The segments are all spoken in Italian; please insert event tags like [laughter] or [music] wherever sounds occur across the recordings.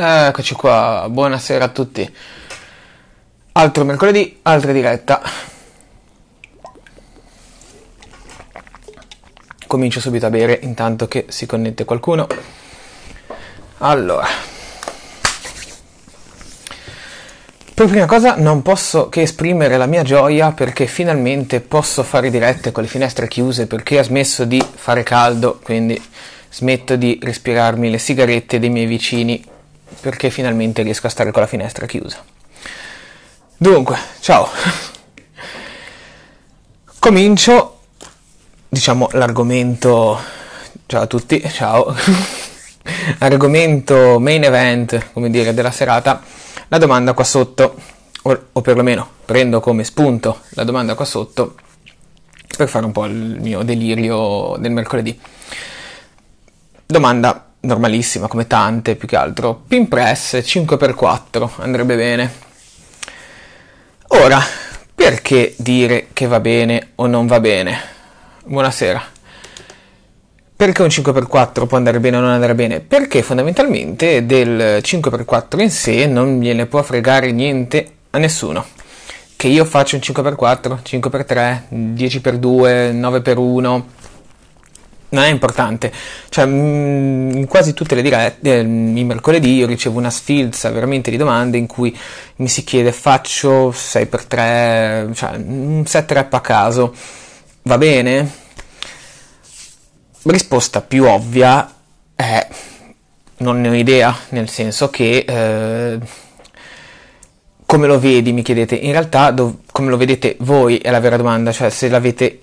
Eccoci qua, buonasera a tutti. Altro mercoledì, altra diretta. Comincio subito a bere intanto che si connette qualcuno. Allora. Per prima cosa non posso che esprimere la mia gioia perché finalmente posso fare dirette con le finestre chiuse perché ha smesso di fare caldo, quindi smetto di respirarmi le sigarette dei miei vicini perché finalmente riesco a stare con la finestra chiusa. Dunque, ciao. Comincio, diciamo, l'argomento... Ciao a tutti, ciao. Argomento main event, come dire, della serata. La domanda qua sotto, o, o perlomeno prendo come spunto la domanda qua sotto per fare un po' il mio delirio del mercoledì. Domanda normalissima come tante più che altro. Pin press 5x4 andrebbe bene. Ora, perché dire che va bene o non va bene? Buonasera. Perché un 5x4 può andare bene o non andare bene? Perché fondamentalmente del 5x4 in sé non gliene può fregare niente a nessuno. Che io faccio un 5x4, 5x3, 10x2, 9x1, non è importante. Cioè, mm, in quasi tutte le dirette, ehm, il mercoledì io ricevo una sfilza veramente di domande in cui mi si chiede faccio 6x3, cioè un mm, set rap a caso, va bene? Risposta più ovvia è non ne ho idea, nel senso che... Eh, come lo vedi, mi chiedete, in realtà dov- come lo vedete voi è la vera domanda, cioè se l'avete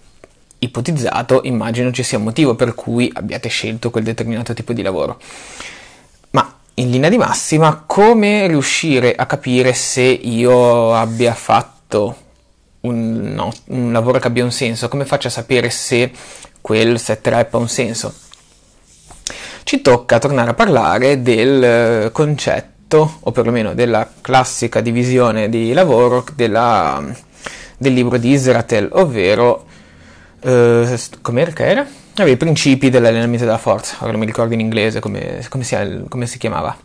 ipotizzato, immagino ci sia un motivo per cui abbiate scelto quel determinato tipo di lavoro. Ma in linea di massima, come riuscire a capire se io abbia fatto un, no, un lavoro che abbia un senso? Come faccio a sapere se quel set rep ha un senso? Ci tocca tornare a parlare del eh, concetto o perlomeno della classica divisione di lavoro della, del libro di Israel, ovvero eh, com'era che era? Aveva i principi dell'allenamento della forza, ora non mi ricordo in inglese come, come, si, come si chiamava.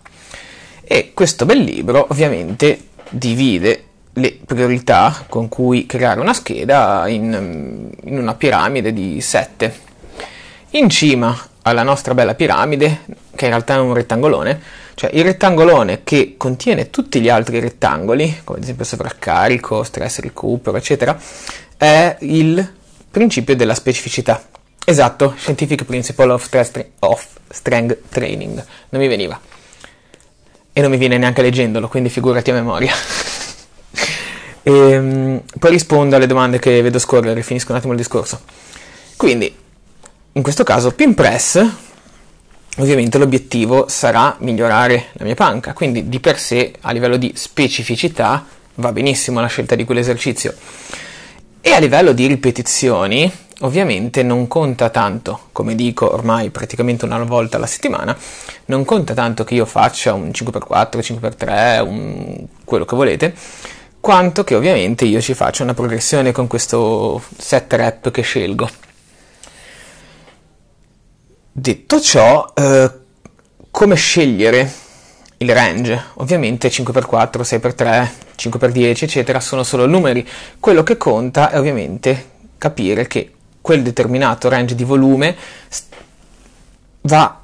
E questo bel libro ovviamente divide le priorità con cui creare una scheda in, in una piramide di sette. In cima alla nostra bella piramide, che in realtà è un rettangolone, cioè il rettangolone che contiene tutti gli altri rettangoli, come ad esempio sovraccarico, stress, recupero, eccetera, è il Principio della specificità. Esatto, Scientific Principle of, of Strength Training. Non mi veniva. E non mi viene neanche leggendolo, quindi figurati a memoria. [laughs] E, ehm, poi rispondo alle domande che vedo scorrere, finisco un attimo il discorso. Quindi, in questo caso, pin press, ovviamente l'obiettivo sarà migliorare la mia panca, quindi di per sé a livello di specificità va benissimo la scelta di quell'esercizio. E a livello di ripetizioni, ovviamente non conta tanto, come dico ormai praticamente una volta alla settimana, non conta tanto che io faccia un 5x4, 5x3, un... quello che volete, quanto che ovviamente io ci faccia una progressione con questo set rep che scelgo. Detto ciò, eh, come scegliere il range. Ovviamente 5x4, 6x3, 5x10, eccetera, sono solo numeri. Quello che conta è ovviamente capire che quel determinato range di volume va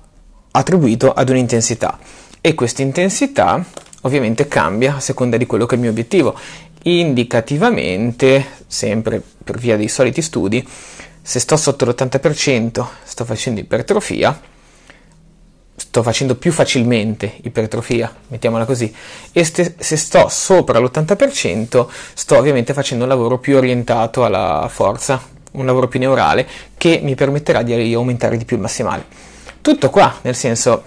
attribuito ad un'intensità e questa intensità ovviamente cambia a seconda di quello che è il mio obiettivo. Indicativamente, sempre per via dei soliti studi, se sto sotto l'80% sto facendo ipertrofia, sto facendo più facilmente ipertrofia, mettiamola così, e st- se sto sopra l'80% sto ovviamente facendo un lavoro più orientato alla forza, un lavoro più neurale che mi permetterà di aumentare di più il massimale. Tutto qua, nel senso,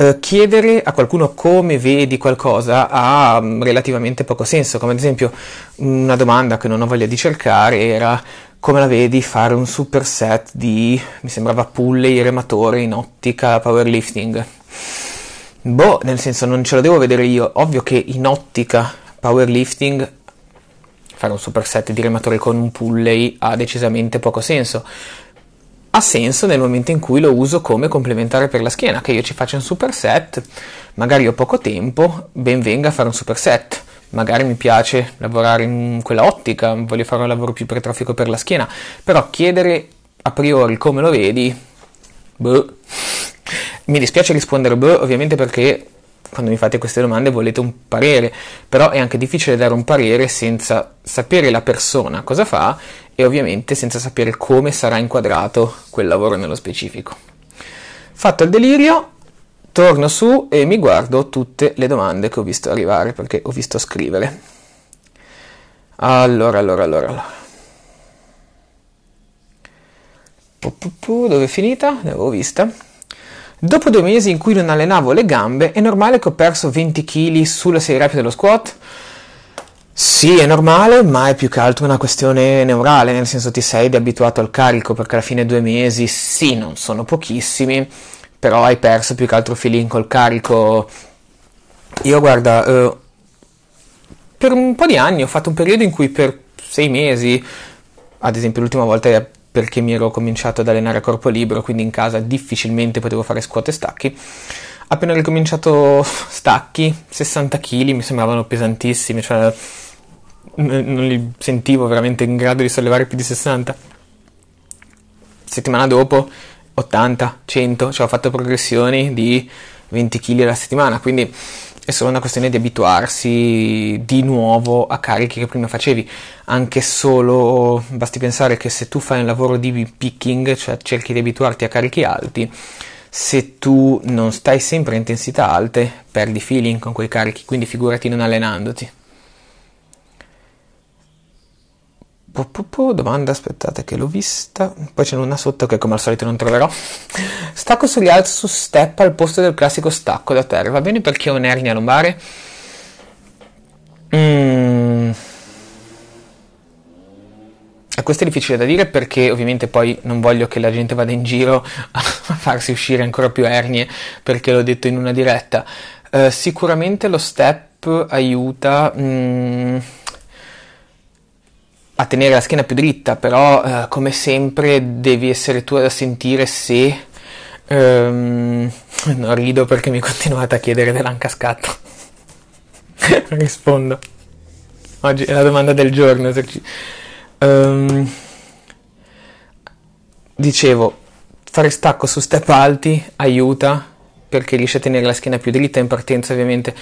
Uh, chiedere a qualcuno come vedi qualcosa ha mm, relativamente poco senso, come ad esempio mm, una domanda che non ho voglia di cercare era come la vedi fare un super set di, mi sembrava, pulley, rematore in ottica, powerlifting? Boh, nel senso non ce lo devo vedere io. Ovvio che in ottica powerlifting fare un super set di rematore con un pulley ha decisamente poco senso. Ha senso nel momento in cui lo uso come complementare per la schiena, che io ci faccio un super set, magari ho poco tempo, ben venga a fare un super set magari mi piace lavorare in quella ottica, voglio fare un lavoro più pretrofico per la schiena, però chiedere a priori come lo vedi, boh, mi dispiace rispondere boh, ovviamente perché quando mi fate queste domande volete un parere, però è anche difficile dare un parere senza sapere la persona cosa fa e ovviamente senza sapere come sarà inquadrato quel lavoro nello specifico. Fatto il delirio, torno su e mi guardo tutte le domande che ho visto arrivare perché ho visto scrivere. Allora, allora, allora, allora. Dove è finita? L'avevo vista. Dopo due mesi in cui non allenavo le gambe, è normale che ho perso 20 kg sulla serie rep dello squat? Sì, è normale, ma è più che altro una questione neurale, nel senso ti sei abituato al carico, perché alla fine due mesi, sì, non sono pochissimi, però hai perso più che altro feeling col carico. Io guarda, eh, per un po' di anni ho fatto un periodo in cui per sei mesi, ad esempio l'ultima volta era perché mi ero cominciato ad allenare a corpo libero, quindi in casa difficilmente potevo fare squat e stacchi. Appena ricominciato stacchi, 60 kg mi sembravano pesantissimi, cioè non li sentivo veramente in grado di sollevare più di 60. Settimana dopo 80, 100, cioè ho fatto progressioni di 20 kg alla settimana, quindi è solo una questione di abituarsi di nuovo a carichi che prima facevi, anche solo basti pensare che se tu fai un lavoro di picking, cioè cerchi di abituarti a carichi alti, se tu non stai sempre a intensità alte, perdi feeling con quei carichi, quindi figurati non allenandoti. po, po, po, domanda, aspettate che l'ho vista. Poi c'è una sotto che come al solito non troverò. Stacco sugli altri su step al posto del classico stacco da terra. Va bene perché ho un'ernia lombare? Mm. E questo è difficile da dire perché ovviamente poi non voglio che la gente vada in giro a [laughs] farsi uscire ancora più ernie perché l'ho detto in una diretta. Uh, sicuramente lo step aiuta... Mm a tenere la schiena più dritta, però eh, come sempre devi essere tu a sentire se... Ehm, um, [laughs] non rido perché mi continuate a chiedere dell'ancascatto. [laughs] Rispondo. Oggi è la domanda del giorno. Um, dicevo, fare stacco su step alti aiuta perché riesci a tenere la schiena più dritta in partenza ovviamente,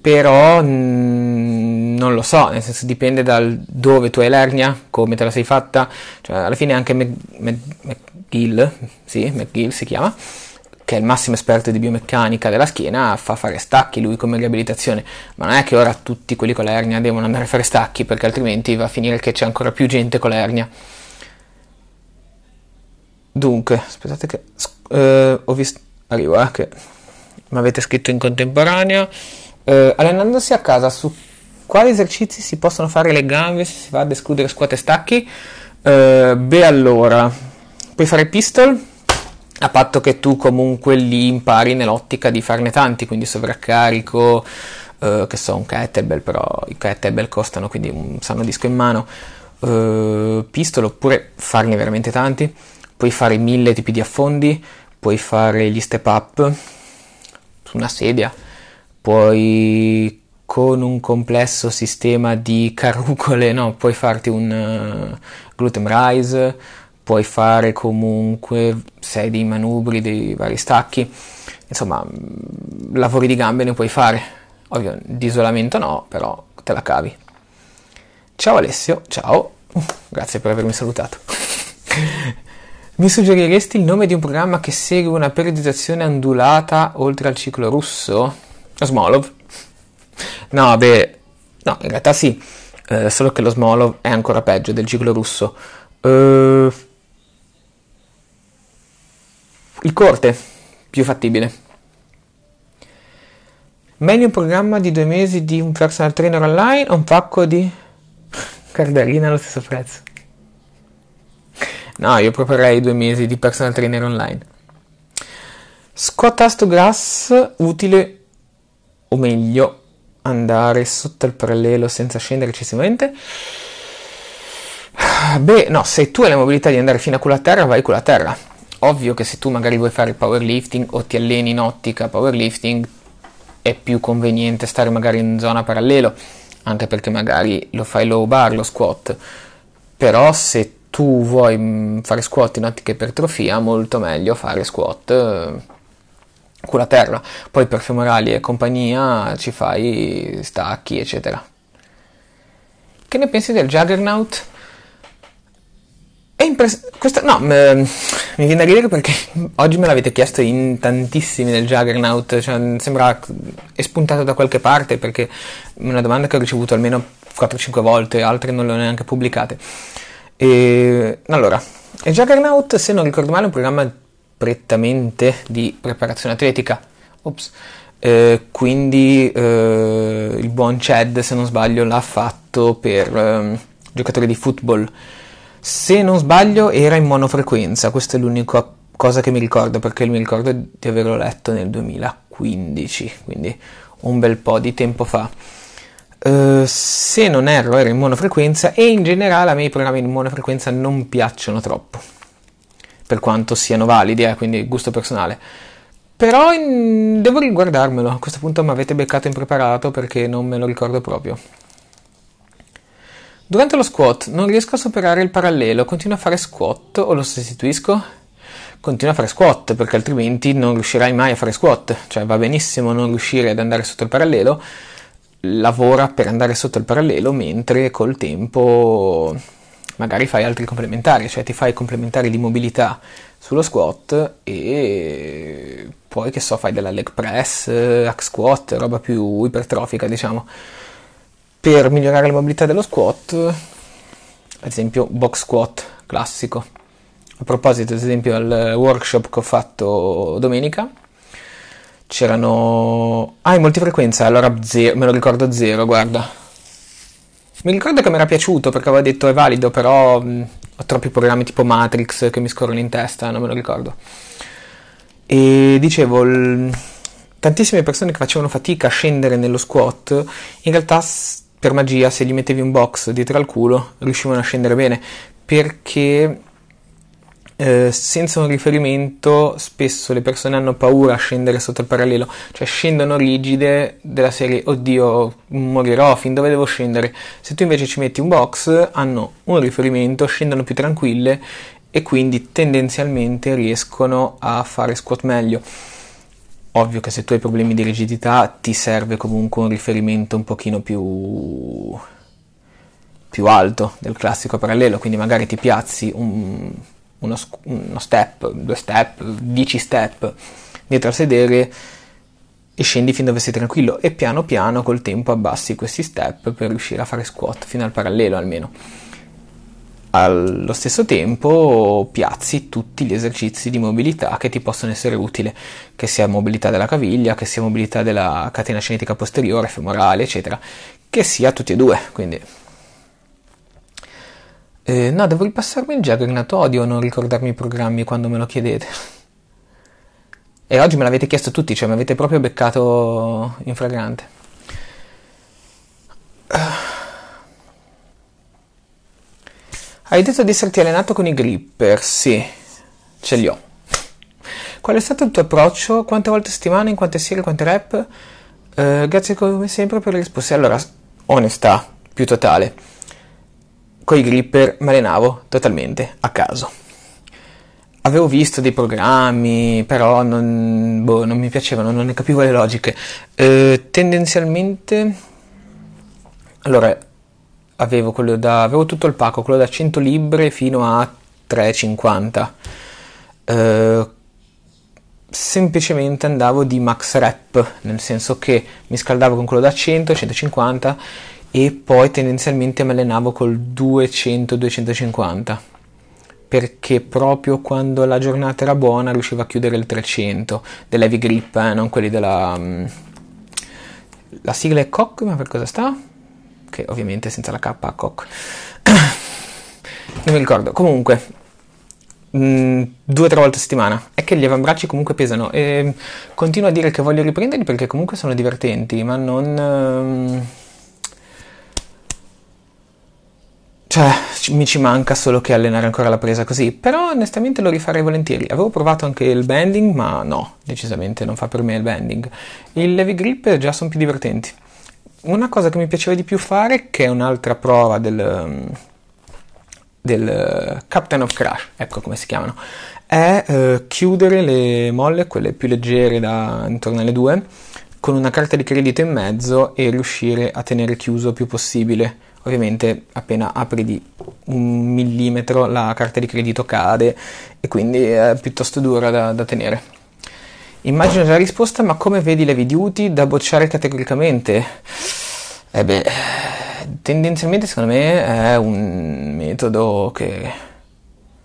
però... Mm, non lo so, nel senso dipende da dove tu hai l'ernia, come te la sei fatta, cioè, alla fine anche Mac, Mac, McGill, sì, McGill si chiama, che è il massimo esperto di biomeccanica della schiena, fa fare stacchi lui come riabilitazione, ma non è che ora tutti quelli con l'ernia devono andare a fare stacchi perché altrimenti va a finire che c'è ancora più gente con l'ernia. Dunque, aspettate che eh, ho visto, arrivo eh, che mi avete scritto in contemporanea, eh, allenandosi a casa su quali esercizi si possono fare le gambe se si va ad escludere squat e stacchi? Uh, beh, allora, puoi fare pistol a patto che tu comunque li impari nell'ottica di farne tanti, quindi sovraccarico, uh, che so, un kettlebell, però i kettlebell costano, quindi un sano disco in mano, uh, pistol oppure farne veramente tanti. Puoi fare mille tipi di affondi, puoi fare gli step up su una sedia, puoi con un complesso sistema di carrucole, no, puoi farti un uh, gluten rise, puoi fare comunque sei dei manubri, dei vari stacchi, insomma, mm, lavori di gambe ne puoi fare. Ovvio, di isolamento no, però te la cavi. Ciao Alessio, ciao, uh, [laughs] grazie per avermi salutato. [laughs] Mi suggeriresti il nome di un programma che segue una periodizzazione ondulata oltre al ciclo russo? Smolov. No, beh, no, in realtà sì, eh, solo che lo Smolov è ancora peggio del ciclo russo. Eh, il corte, più fattibile. Meglio un programma di due mesi di un personal trainer online o un pacco di [laughs] cardarina allo stesso prezzo? No, io proporrei due mesi di personal trainer online. Squat tasto grass utile, o meglio, andare sotto il parallelo senza scendere eccessivamente? Beh, no, se tu hai la mobilità di andare fino a quella terra, vai culo a terra. Ovvio che se tu magari vuoi fare powerlifting o ti alleni in ottica powerlifting, è più conveniente stare magari in zona parallelo, anche perché magari lo fai low bar, lo squat. Però se tu vuoi mm, fare squat in ottica ipertrofia, molto meglio fare squat eh, terra, poi per femorali e compagnia ci fai stacchi eccetera. Che ne pensi del Juggernaut? È impres- questa, no, me, mi viene a ridere perché oggi me l'avete chiesto in tantissimi del Juggernaut, cioè, sembra è spuntato da qualche parte perché è una domanda che ho ricevuto almeno 4-5 volte, altre non le ho neanche pubblicate. E, allora, il Juggernaut, se non ricordo male, è un programma prettamente di preparazione atletica. Ops. Eh, quindi eh, il buon Chad, se non sbaglio, l'ha fatto per eh, giocatori di football. Se non sbaglio, era in monofrequenza. Questa è l'unica cosa che mi ricordo perché mi ricordo di averlo letto nel 2015, quindi un bel po' di tempo fa. Uh, se non erro era in monofrequenza e in generale a me i programmi in monofrequenza non piacciono troppo per quanto siano validi, eh, quindi gusto personale. Però in... devo riguardarmelo, a questo punto mi avete beccato impreparato perché non me lo ricordo proprio. Durante lo squat non riesco a superare il parallelo, continuo a fare squat o lo sostituisco? Continua a fare squat perché altrimenti non riuscirai mai a fare squat, cioè va benissimo non riuscire ad andare sotto il parallelo, lavora per andare sotto il parallelo mentre col tempo magari fai altri complementari, cioè ti fai complementari di mobilità sullo squat e poi che so, fai della leg press, hack squat, roba più ipertrofica, diciamo. Per migliorare la mobilità dello squat, ad esempio box squat classico. A proposito, ad esempio, al workshop che ho fatto domenica, c'erano... Ah, in multifrequenza, allora zero, me lo ricordo zero, guarda mi ricordo che mi era piaciuto perché avevo detto è valido, però mh, mm, ho troppi programmi tipo Matrix che mi scorrono in testa, non me lo ricordo. E dicevo, l... tantissime persone che facevano fatica a scendere nello squat, in realtà per magia se gli mettevi un box dietro al culo riuscivano a scendere bene perché eh, senza un riferimento spesso le persone hanno paura a scendere sotto il parallelo, cioè scendono rigide della serie oddio morirò, fin dove devo scendere. Se tu invece ci metti un box hanno un riferimento, scendono più tranquille e quindi tendenzialmente riescono a fare squat meglio. Ovvio che se tu hai problemi di rigidità ti serve comunque un riferimento un pochino più più alto del classico parallelo, quindi magari ti piazzi un uno, uno step, due step, dieci step dietro al sedere e scendi fin dove sei tranquillo e piano piano col tempo abbassi questi step per riuscire a fare squat fino al parallelo almeno. Allo stesso tempo piazzi tutti gli esercizi di mobilità che ti possono essere utili, che sia mobilità della caviglia, che sia mobilità della catena cinetica posteriore, femorale, eccetera, che sia tutti e due, quindi eh, no, devo ripassarmi in Juggernaut, odio non ricordarmi i programmi quando me lo chiedete. [laughs] E oggi me l'avete chiesto tutti, cioè mi avete proprio beccato in fragrante. Ah. Hai detto di esserti allenato con i gripper, sì, ce li ho. Qual è stato il tuo approccio? Quante volte a settimana, in quante serie, quante rap? Eh, grazie come sempre per le risposte. Allora, onestà più totale con i gripper mi allenavo totalmente a caso. Avevo visto dei programmi, però non, boh, non mi piacevano, non ne capivo le logiche. Eh, tendenzialmente, allora, avevo, quello da, avevo, tutto il pacco, quello da 100 libbre fino a 3,50. Eh, semplicemente andavo di max rep, nel senso che mi scaldavo con quello da 100, 150 e poi tendenzialmente mi allenavo col 200-250 perché proprio quando la giornata era buona riuscivo a chiudere il 300 heavy grip, eh, non quelli della... Mm, la sigla è COC, ma per cosa sta? Che ovviamente senza la K a COC. non mi ricordo, comunque mh, mm, due o tre volte a settimana è che gli avambracci comunque pesano e ehm, continuo a dire che voglio riprenderli perché comunque sono divertenti ma non... Ehm Cioè, mi ci manca solo che allenare ancora la presa così, però onestamente lo rifarei volentieri. Avevo provato anche il bending, ma no, decisamente non fa per me il bending. Il levi grip già sono più divertenti. Una cosa che mi piaceva di più fare, che è un'altra prova del, del Captain of Crash, ecco come si chiamano, è eh, chiudere le molle, quelle più leggere da intorno alle due, con una carta di credito in mezzo e riuscire a tenere chiuso il più possibile ovviamente appena apri di un millimetro la carta di credito cade e quindi è piuttosto dura da, da tenere. Immagino la risposta, ma come vedi le Duty da bocciare categoricamente? Eh beh, tendenzialmente secondo me è un metodo che...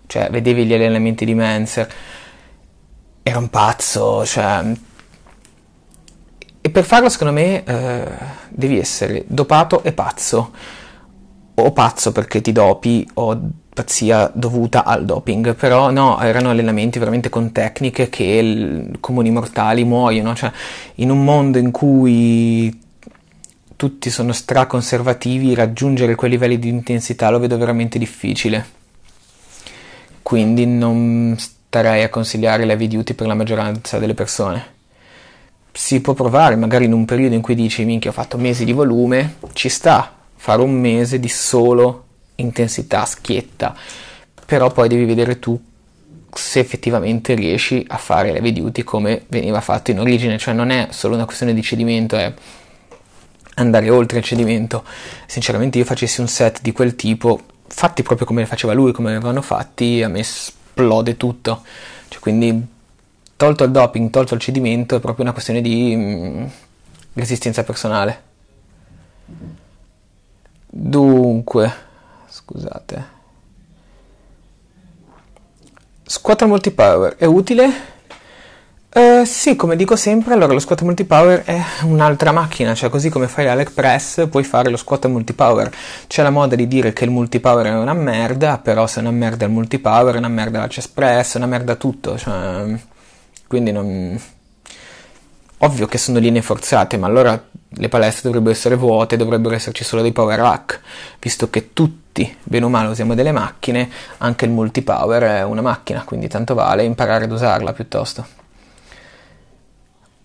cioè, vedevi gli allenamenti di Menzer, era un pazzo, cioè... E per farlo secondo me eh, devi essere dopato e pazzo o pazzo perché ti dopi o pazzia dovuta al doping, però no, erano allenamenti veramente con tecniche che il, comuni mortali muoiono, cioè in un mondo in cui tutti sono straconservativi, raggiungere quei livelli di intensità lo vedo veramente difficile. Quindi non starei a consigliare l'heavy duty per la maggioranza delle persone. Si può provare, magari in un periodo in cui dici minchia ho fatto mesi di volume, ci sta, fare un mese di solo intensità schietta, però poi devi vedere tu se effettivamente riesci a fare le duty come veniva fatto in origine, cioè non è solo una questione di cedimento, è andare oltre il cedimento. Sinceramente io facessi un set di quel tipo, fatti proprio come faceva lui, come avevano fatti, a me esplode tutto. Cioè, quindi tolto il doping, tolto il cedimento, è proprio una questione di mh, mm, resistenza personale. Dunque, scusate. Squatter multipower è utile? Uh, sì, come dico sempre, allora lo squat multipower è un'altra macchina, cioè così come fai la leg Press puoi fare lo squat multipower. C'è la moda di dire che il multipower è una merda, però se è una merda il multipower, è una merda la chest press, è una merda tutto, cioè, quindi non... Ovvio che sono linee forzate, ma allora le palestre dovrebbero essere vuote, dovrebbero esserci solo dei power rack, visto che tutti, bene o male, usiamo delle macchine, anche il multipower è una macchina, quindi tanto vale imparare ad usarla piuttosto.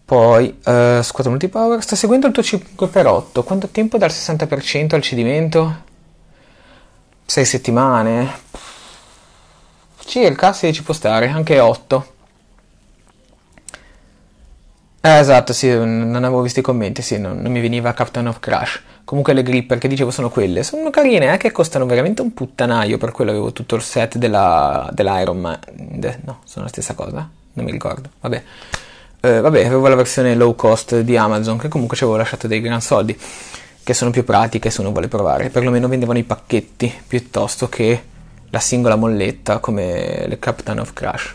Poi, uh, eh, squat multipower, sta seguendo il tuo 5x8, quanto tempo dal 60% al cedimento? 6 settimane? Circa, sì, ci può stare, anche 8 eh, esatto, sì, non avevo visto i commenti, sì, non, non mi veniva Captain of Crash. Comunque le gripper che dicevo sono quelle, sono carine, eh, che costano veramente un puttanaio, per quello avevo tutto il set della, dell'Iron Man. No, sono la stessa cosa, eh, non mi ricordo, vabbè. Eh, vabbè, avevo la versione low cost di Amazon, che comunque ci avevo lasciato dei gran soldi, che sono più pratiche se uno vuole provare. Perlomeno vendevano i pacchetti, piuttosto che la singola molletta come le Captain of Crash.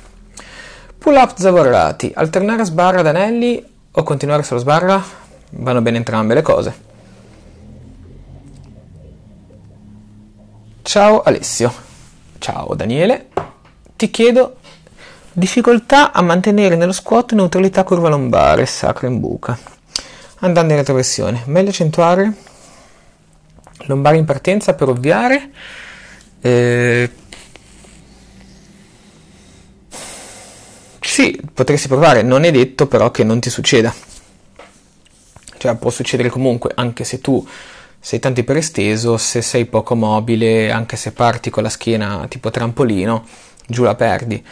Pull-up zavorrati, alternare sbarra ad anelli o continuare solo sbarra? Vanno bene entrambe le cose. Ciao Alessio. Ciao Daniele. Ti chiedo difficoltà a mantenere nello squat neutralità curva lombare, sacro in buca. Andando in retroversione, meglio accentuare lombare in partenza per ovviare. Eh, Sì, potresti provare, non è detto però che non ti succeda. Cioè può succedere comunque, anche se tu sei tanto iperesteso, se sei poco mobile, anche se parti con la schiena tipo trampolino, giù la perdi.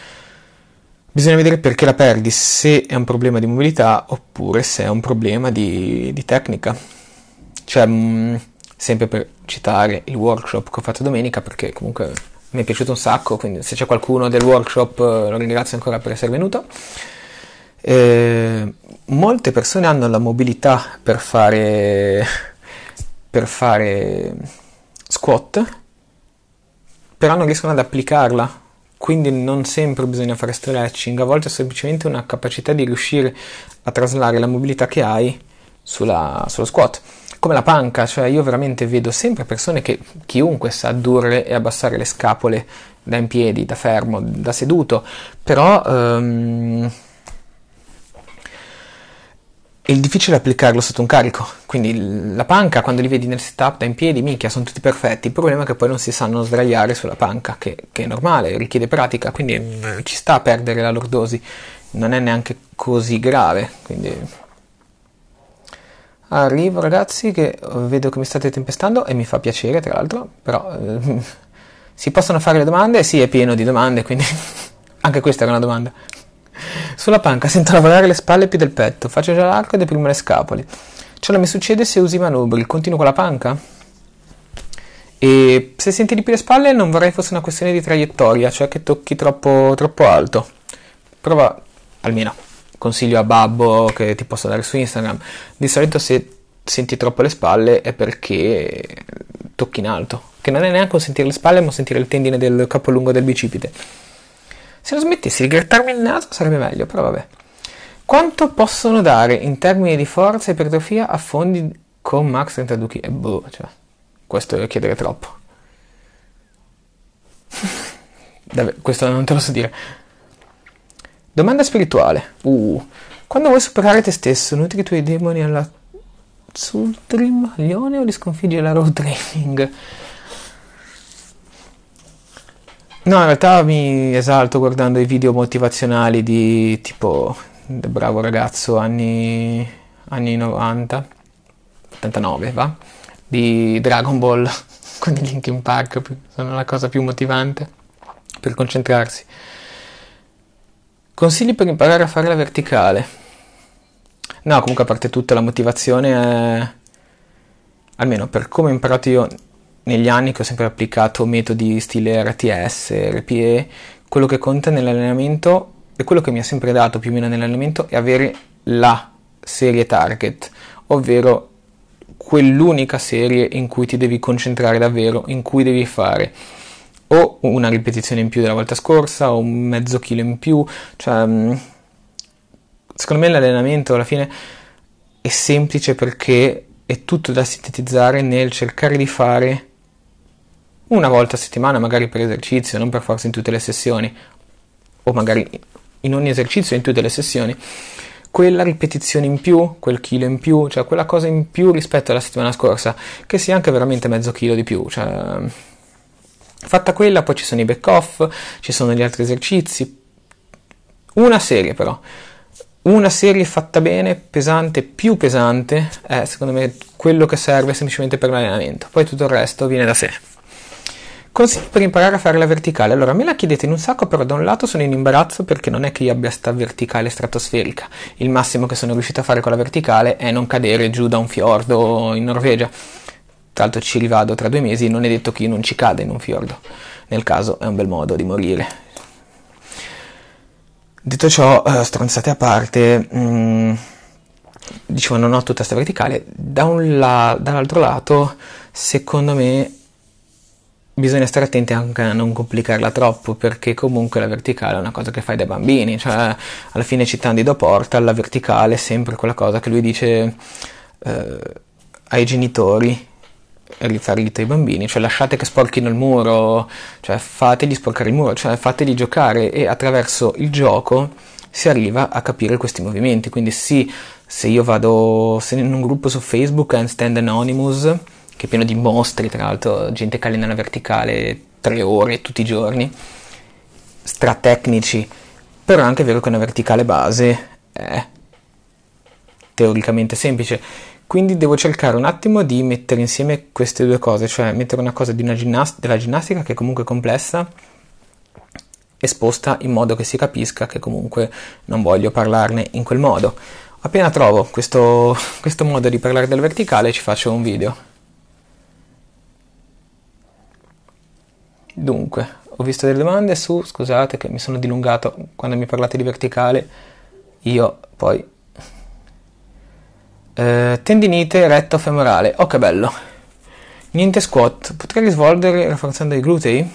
Bisogna vedere perché la perdi, se è un problema di mobilità oppure se è un problema di, di tecnica. Cioè, mh, mm, sempre per citare il workshop che ho fatto domenica, perché comunque mi è piaciuto un sacco, quindi se c'è qualcuno del workshop eh, lo ringrazio ancora per essere venuto. Eh, molte persone hanno la mobilità per fare, per fare squat, però non riescono ad applicarla quindi non sempre bisogna fare stretching, a volte è semplicemente una capacità di riuscire a traslare la mobilità che hai sulla, sullo squat come la panca, cioè io veramente vedo sempre persone che chiunque sa addurre e abbassare le scapole da in piedi, da fermo, da seduto, però ehm, è difficile applicarlo sotto un carico, quindi la panca quando li vedi nel setup da in piedi, minchia, sono tutti perfetti, il problema è che poi non si sanno sdraiare sulla panca, che, che è normale, richiede pratica, quindi mm, ci sta a perdere la lordosi, non è neanche così grave, quindi arrivo ragazzi che vedo che mi state tempestando e mi fa piacere tra l'altro, però eh, si possono fare le domande? Sì, è pieno di domande, quindi [laughs] anche questa era una domanda. Sulla panca [laughs] sento lavorare le spalle più del petto, faccio già l'arco e deprimo le scapole. Ciò non mi succede se usi i manubri, continuo con la panca? E se senti di più le spalle non vorrei fosse una questione di traiettoria, cioè che tocchi troppo, troppo alto. Prova almeno consiglio a Babbo che ti posso dare su Instagram. Di solito se senti troppo le spalle è perché tocchi in alto, che non è neanche un sentire le spalle ma sentire il tendine del capolungo del bicipite. Se non smettessi di grattarmi il naso sarebbe meglio, però vabbè. Quanto possono dare in termini di forza e ipertrofia a fondi con max 32 kg? Eh, boh, cioè, questo è chiedere troppo. Davvero, [laughs] questo non te lo so dire. Domanda spirituale. Uh. Quando vuoi superare te stesso, nutri i tuoi demoni alla Sultrim Lione o li sconfiggi alla road training? No, in realtà mi esalto guardando i video motivazionali di tipo bravo ragazzo anni, anni 90, 89 va, di Dragon Ball con [laughs] i Linkin Park, sono la cosa più motivante per concentrarsi. Consigli per imparare a fare la verticale. No, comunque a parte tutta la motivazione è... Eh, almeno per come ho imparato io negli anni che ho sempre applicato metodi stile RTS, RPE, quello che conta nell'allenamento e quello che mi ha sempre dato più o meno nell'allenamento è avere la serie target, ovvero quell'unica serie in cui ti devi concentrare davvero, in cui devi fare o una ripetizione in più della volta scorsa o un mezzo chilo in più, cioè mm, secondo me l'allenamento alla fine è semplice perché è tutto da sintetizzare nel cercare di fare una volta a settimana, magari per esercizio, non per forza in tutte le sessioni, o magari in ogni esercizio in tutte le sessioni, quella ripetizione in più, quel chilo in più, cioè quella cosa in più rispetto alla settimana scorsa, che sia anche veramente mezzo chilo di più, cioè Fatta quella, poi ci sono i back off, ci sono gli altri esercizi. Una serie però, una serie fatta bene, pesante, più pesante, è secondo me quello che serve semplicemente per l'allenamento. Poi tutto il resto viene da sé. Consigli per imparare a fare la verticale. Allora, me la chiedete in un sacco, però da un lato sono in imbarazzo perché non è che io abbia sta verticale stratosferica. Il massimo che sono riuscito a fare con la verticale è non cadere giù da un fiordo in Norvegia tra ci rivado tra due mesi, non è detto che io non ci cada in un fiordo, nel caso è un bel modo di morire. Detto ciò, eh, stronzate a parte, mh, mm, dicevo non ho tutta questa verticale, da la- dall'altro lato secondo me bisogna stare attenti anche a non complicarla troppo perché comunque la verticale è una cosa che fai da bambini, cioè alla fine citando Ido Porta la verticale è sempre quella cosa che lui dice eh, ai genitori rifarite i bambini, cioè lasciate che sporchino il muro, cioè fategli sporcare il muro, cioè fategli giocare e attraverso il gioco si arriva a capire questi movimenti. Quindi sì, se io vado se in un gruppo su Facebook, Handstand Anonymous, che è pieno di mostri, tra l'altro gente che allena la verticale tre ore tutti i giorni, stratecnici, però è anche vero che una verticale base è teoricamente semplice quindi devo cercare un attimo di mettere insieme queste due cose, cioè mettere una cosa una ginnast- della ginnastica che è comunque complessa esposta in modo che si capisca che comunque non voglio parlarne in quel modo. Appena trovo questo, [laughs] questo modo di parlare del verticale ci faccio un video. Dunque, ho visto delle domande su, scusate che mi sono dilungato quando mi parlate di verticale, io poi eh, tendinite retto femorale. Oh, che bello! Niente squat. Potrei risvolgere rafforzando i glutei?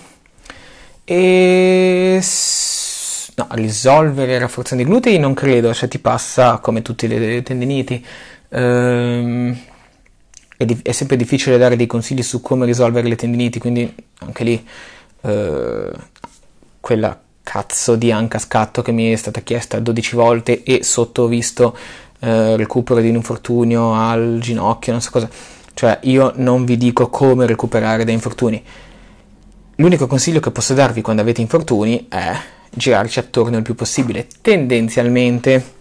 E. No, risolvere rafforzando i glutei non credo, cioè ti passa come tutti le tendiniti. Ehm, è, di- è, sempre difficile dare dei consigli su come risolvere le tendiniti, quindi anche lì eh, quella cazzo di anca scatto che mi è stata chiesta 12 volte e sotto ho visto eh, recupero di un infortunio al ginocchio, non so cosa. Cioè, io non vi dico come recuperare da infortuni. L'unico consiglio che posso darvi quando avete infortuni è girarci attorno il più possibile. Tendenzialmente,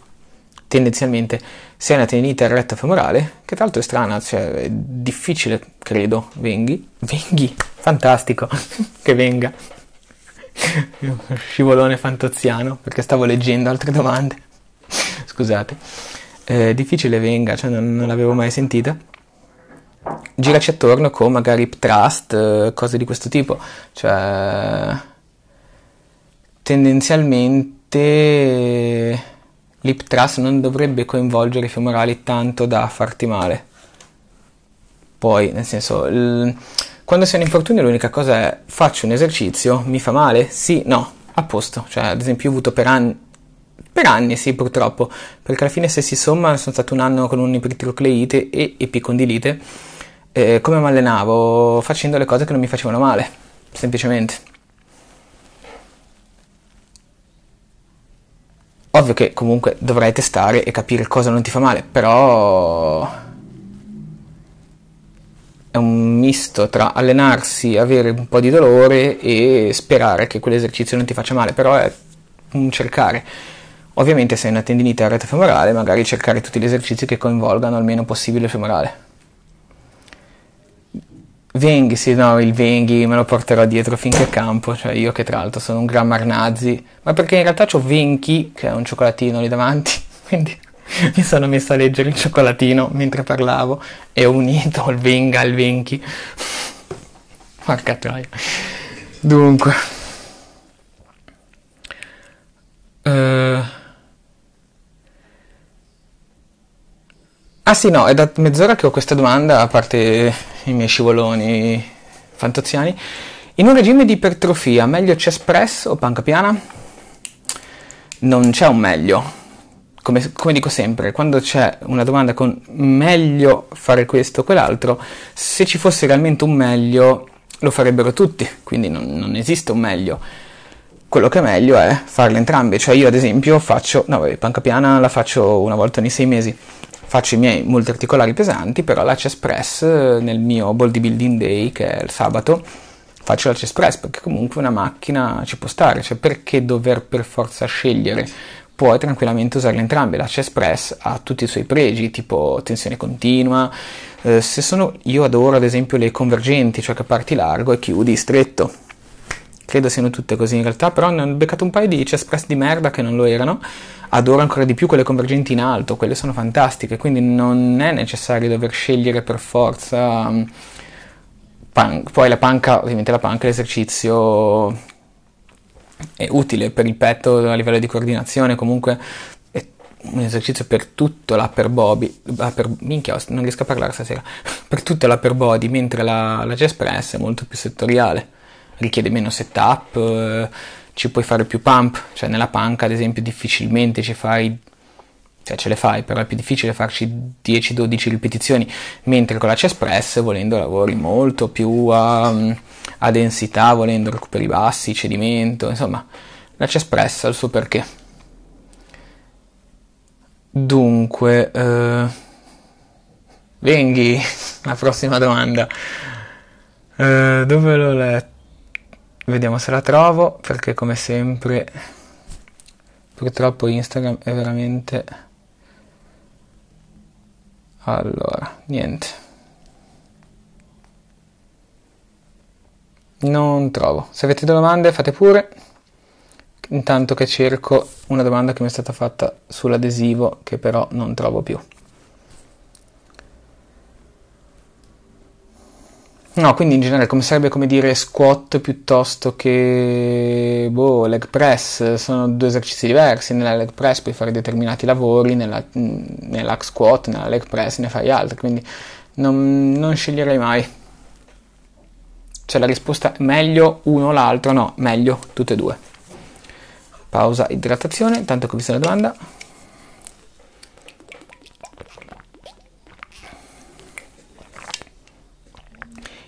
tendenzialmente se hai una tendinite retta femorale, che tra l'altro è strana, cioè è difficile, credo, venghi, venghi, fantastico [laughs] che venga. Scivolone fantoziano, perché stavo leggendo altre domande. [laughs] Scusate eh, difficile venga, cioè non, non l'avevo mai sentita. Giraci attorno con magari trust, eh, cose di questo tipo, cioè tendenzialmente l'hip trust non dovrebbe coinvolgere i femorali tanto da farti male. Poi, nel senso, il, quando sei un infortunio l'unica cosa è faccio un esercizio, mi fa male? Sì, no, a posto. Cioè, ad esempio, ho avuto per anni, per anni, sì, purtroppo, perché alla fine se si somma sono stato un anno con un un'ipertrocleite e epicondilite, eh, come mi allenavo? Facendo le cose che non mi facevano male, semplicemente. Ovvio che comunque dovrai testare e capire cosa non ti fa male, però è un misto tra allenarsi, avere un po' di dolore e sperare che quell'esercizio non ti faccia male, però è un cercare. Ovviamente se hai una tendinite a rete femorale, magari cercare tutti gli esercizi che coinvolgano almeno possibile il femorale. Venghi, sì, no, il Venghi me lo porterò dietro finché campo, cioè io che tra l'altro sono un gran marnazzi, ma perché in realtà ho venghi, che è un cioccolatino lì davanti, [laughs] quindi mi sono messo a leggere il cioccolatino mentre parlavo e ho unito il Venga al venghi. Porca troia. Dunque. Uh... Ah sì, no, è da mezz'ora che ho questa domanda, a parte i miei scivoloni fantoziani. In un regime di ipertrofia, meglio chest press o panca piana? Non c'è un meglio. Come, come, dico sempre, quando c'è una domanda con meglio fare questo o quell'altro, se ci fosse realmente un meglio lo farebbero tutti, quindi non, non esiste un meglio. Quello che è meglio è farle entrambe, cioè io ad esempio faccio, no panca piana la faccio una volta ogni sei mesi faccio i miei molti articolari pesanti, però la chest press eh, nel mio bodybuilding day, che è il sabato, faccio la chest press perché comunque una macchina ci può stare, cioè perché dover per forza scegliere? Puoi tranquillamente usarle entrambe, la chest press ha tutti i suoi pregi, tipo tensione continua, eh, se sono, io adoro ad esempio le convergenti, cioè che parti largo e chiudi stretto, credo siano tutte così in realtà, però ne ho beccato un paio di chesspress di merda che non lo erano, adoro ancora di più quelle convergenti in alto, quelle sono fantastiche, quindi non è necessario dover scegliere per forza... Mm, Punk. Poi la panca, ovviamente la panca è l'esercizio è utile per il petto a livello di coordinazione, comunque è un esercizio per tutto l'upper body, upper, minchia, non riesco a parlare stasera, [laughs] per tutto l'upper body, mentre la, la chest press è molto più settoriale richiede meno setup, eh, ci puoi fare più pump, cioè nella panca ad esempio difficilmente ci fai, cioè ce le fai, però è più difficile farci 10-12 ripetizioni, mentre con la chest press volendo lavori molto più a, a densità, volendo recuperi bassi, cedimento, insomma la chest press ha il suo perché. Dunque, eh, venghi, [laughs] la prossima domanda. Eh, dove l'ho letto? Vediamo se la trovo perché come sempre purtroppo Instagram è veramente... Allora, niente. Non trovo. Se avete domande fate pure. Intanto che cerco una domanda che mi è stata fatta sull'adesivo che però non trovo più. No, quindi in generale come sarebbe come dire squat piuttosto che boh, leg press, sono due esercizi diversi, nella leg press puoi fare determinati lavori, nella, nella squat, nella leg press ne fai altri, quindi non, non sceglierei mai. Cioè la risposta è meglio uno o l'altro, no, meglio tutte e due. Pausa idratazione, tanto che ho visto la domanda.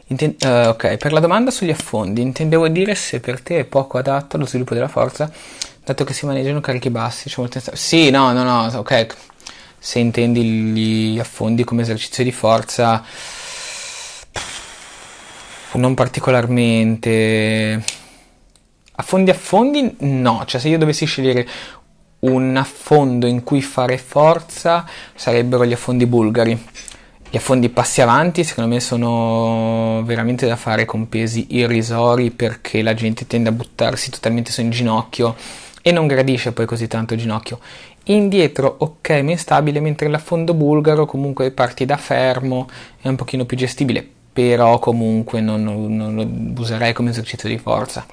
Inten- uh, ok, per la domanda sugli affondi, intendevo dire se per te è poco adatto allo sviluppo della forza, dato che si maneggiano carichi bassi. Cioè molto... Sì, no, no, no, ok. Se intendi gli affondi come esercizio di forza, non particolarmente. Affondi, affondi, no. Cioè, se io dovessi scegliere un affondo in cui fare forza, sarebbero gli affondi bulgari gli affondi passi avanti secondo me sono veramente da fare con pesi irrisori perché la gente tende a buttarsi totalmente su in ginocchio e non gradisce poi così tanto il ginocchio. Indietro ok ma instabile mentre l'affondo bulgaro comunque parti da fermo è un pochino più gestibile però comunque non, non, lo userei come esercizio di forza.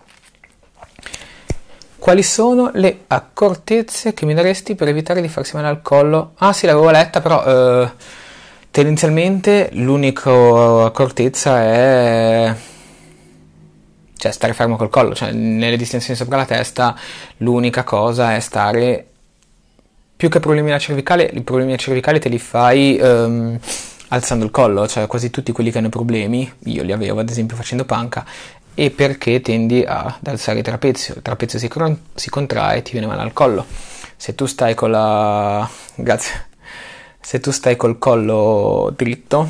Quali sono le accortezze che mi daresti per evitare di farsi male al collo? Ah sì, l'avevo letta, però eh, Tendenzialmente l'unica accortezza è cioè stare fermo col collo, cioè nelle distensioni sopra la testa l'unica cosa è stare più che problemi alla cervicale, i problemi alla cervicale te li fai um, alzando il collo, cioè quasi tutti quelli che hanno problemi, io li avevo ad esempio facendo panca, e perché tendi ad alzare il trapezio, il trapezio si, cron- si contrae e ti viene male al collo. Se tu stai con la... grazie se tu stai col collo dritto,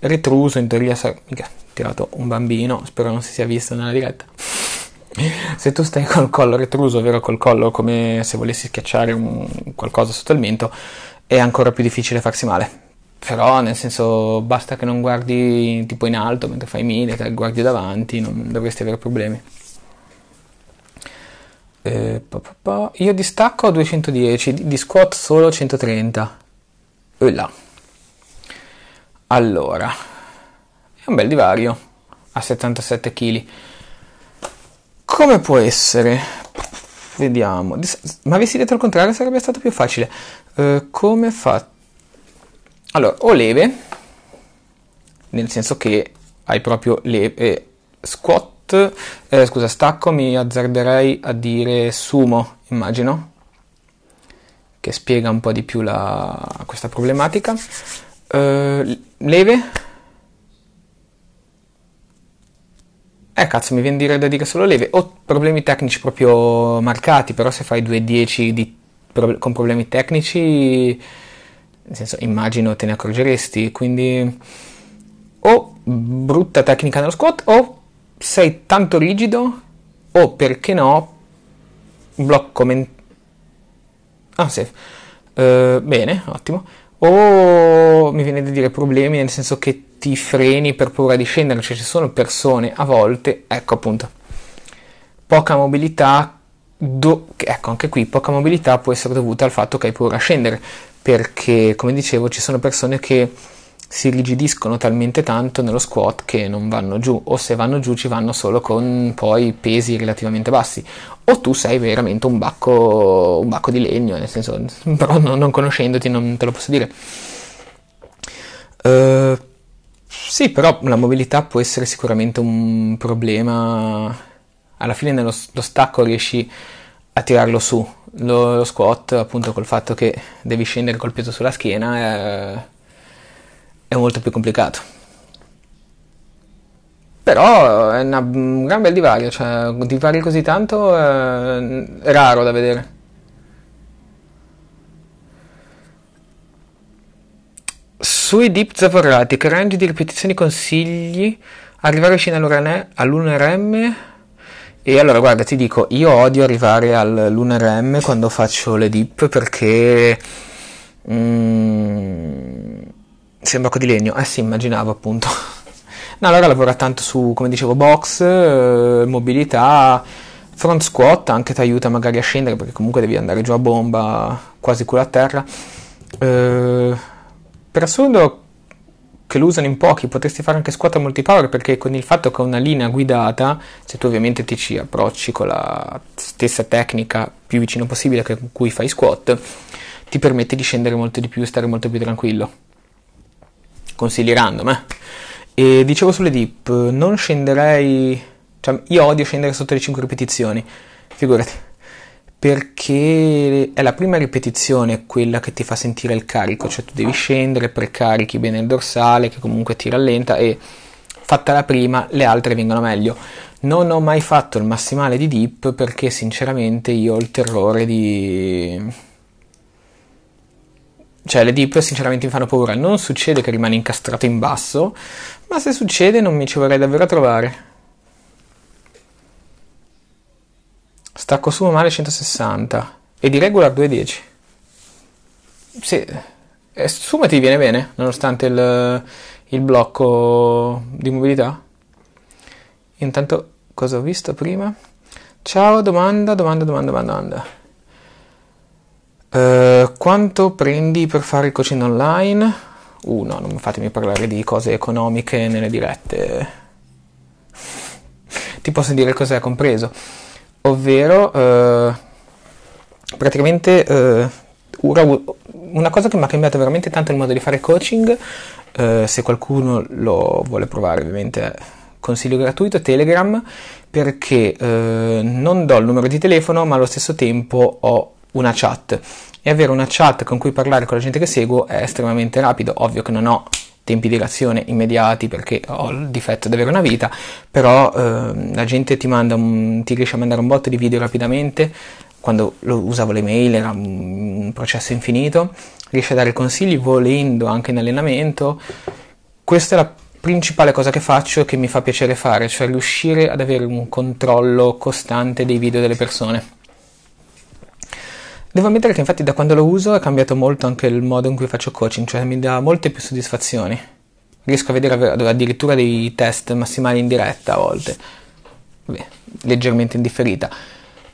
retruso in teoria, sa- mica, tirato un bambino, spero non si sia visto nella diretta. [laughs] se tu stai col collo retruso, ovvero col collo come se volessi schiacciare un, qualcosa sotto il mento, è ancora più difficile farsi male. Però, nel senso, basta che non guardi tipo in alto mentre fai mille, guardi davanti, non dovresti avere problemi. Eh, pa, pa, pa. Io distacco a 210, di squat solo 130 là. Allora, è un bel divario a 77 kg. Come può essere? Vediamo. Ma avessi detto il contrario sarebbe stato più facile. Uh, come fa? Allora, o leve, nel senso che hai proprio leve, eh, squat, eh, scusa, stacco, mi azzarderei a dire sumo, immagino, che spiega un po' di più la, questa problematica. Uh, leve? Eh cazzo, mi viene dire da dire solo leve. Ho problemi tecnici proprio marcati, però se fai 2-10 pro- con problemi tecnici, nel senso immagino te ne accorgeresti, quindi o brutta tecnica nello squat o sei tanto rigido o perché no blocco mentale Ah, safe. Uh, bene, ottimo. O mi viene da dire problemi nel senso che ti freni per paura di scendere, cioè ci sono persone a volte, ecco appunto, poca mobilità, do, ecco anche qui poca mobilità può essere dovuta al fatto che hai paura a scendere, perché come dicevo ci sono persone che si rigidiscono talmente tanto nello squat che non vanno giù o se vanno giù ci vanno solo con poi pesi relativamente bassi o tu sei veramente un bacco, un bacco di legno nel senso [laughs] però non, non conoscendoti non te lo posso dire uh, sì però la mobilità può essere sicuramente un problema alla fine nello lo stacco riesci a tirarlo su lo, lo, squat appunto col fatto che devi scendere col peso sulla schiena eh, è molto più complicato. Però è una, un gran bel divario, cioè divari così tanto eh, è raro da vedere. Sui dip zavorrati, che range di ripetizioni consigli? Arrivare vicino all'1RM? E allora guarda, ti dico, io odio arrivare all'1RM quando faccio le dip perché... Mm, Sembra di legno, eh sì, immaginavo appunto. [laughs] No, allora lavora tanto su, come dicevo, box, eh, mobilità, front squat, anche ti aiuta magari a scendere perché comunque devi andare giù a bomba quasi culo a terra. Eh, per assurdo che lo usano in pochi, potresti fare anche squat a multipower perché con il fatto che è una linea guidata, se cioè tu ovviamente ti ci approcci con la stessa tecnica più vicino possibile con cui fai squat, ti permette di scendere molto di più e stare molto più tranquillo consiglierando me. E dicevo sulle dip, non scenderei... Cioè, io odio scendere sotto le 5 ripetizioni, figurati. Perché è la prima ripetizione quella che ti fa sentire il carico, cioè tu devi scendere, precarichi bene il dorsale che comunque ti rallenta e fatta la prima le altre vengono meglio. Non ho mai fatto il massimale di dip perché sinceramente io ho il terrore di cioè, le dip sinceramente mi fanno paura. Non succede che rimani incastrato in basso, ma se succede non mi ci vorrei davvero trovare. Stacco su male 160 e di regular 210. Sì, Suma ti viene bene, nonostante il, il blocco di mobilità. Intanto, cosa ho visto prima? Ciao, domanda, domanda, domanda, domanda. Eh, quanto prendi per fare il coaching online? Uh, non fatemi parlare di cose economiche nelle dirette. Ti posso dire cos'è compreso. Ovvero, uh, praticamente, eh, una cosa che mi ha cambiato veramente tanto il modo di fare coaching, se qualcuno lo vuole provare ovviamente, consiglio gratuito Telegram, perché non do il numero di telefono, ma allo stesso tempo ho una chat e avere una chat con cui parlare con la gente che seguo è estremamente rapido, ovvio che non ho tempi di reazione immediati perché ho il difetto di avere una vita, però eh, la gente ti, manda un, ti riesce a mandare un botto di video rapidamente, quando lo, usavo le mail era un processo infinito, riesce a dare consigli volendo anche in allenamento, questa è la principale cosa che faccio e che mi fa piacere fare, cioè riuscire ad avere un controllo costante dei video delle persone. Devo ammettere che infatti da quando lo uso è cambiato molto anche il modo in cui faccio coaching, cioè mi dà molte più soddisfazioni. Riesco a vedere addirittura dei test massimali in diretta a volte, Vabbè, leggermente indifferita.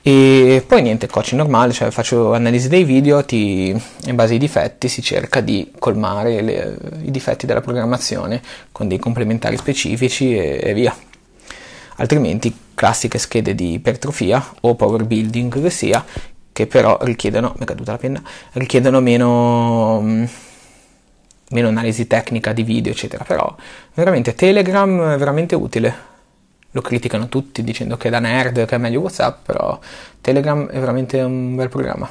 E poi niente, coaching normale, cioè faccio analisi dei video, ti, in base ai difetti si cerca di colmare le, i difetti della programmazione con dei complementari specifici e, e via. Altrimenti classiche schede di ipertrofia o power building che sia, che però richiedono, mi è caduta la penna, richiedono meno, mm, meno analisi tecnica di video, eccetera. Però veramente Telegram è veramente utile. Lo criticano tutti dicendo che è da nerd, che è meglio WhatsApp, però Telegram è veramente un bel programma.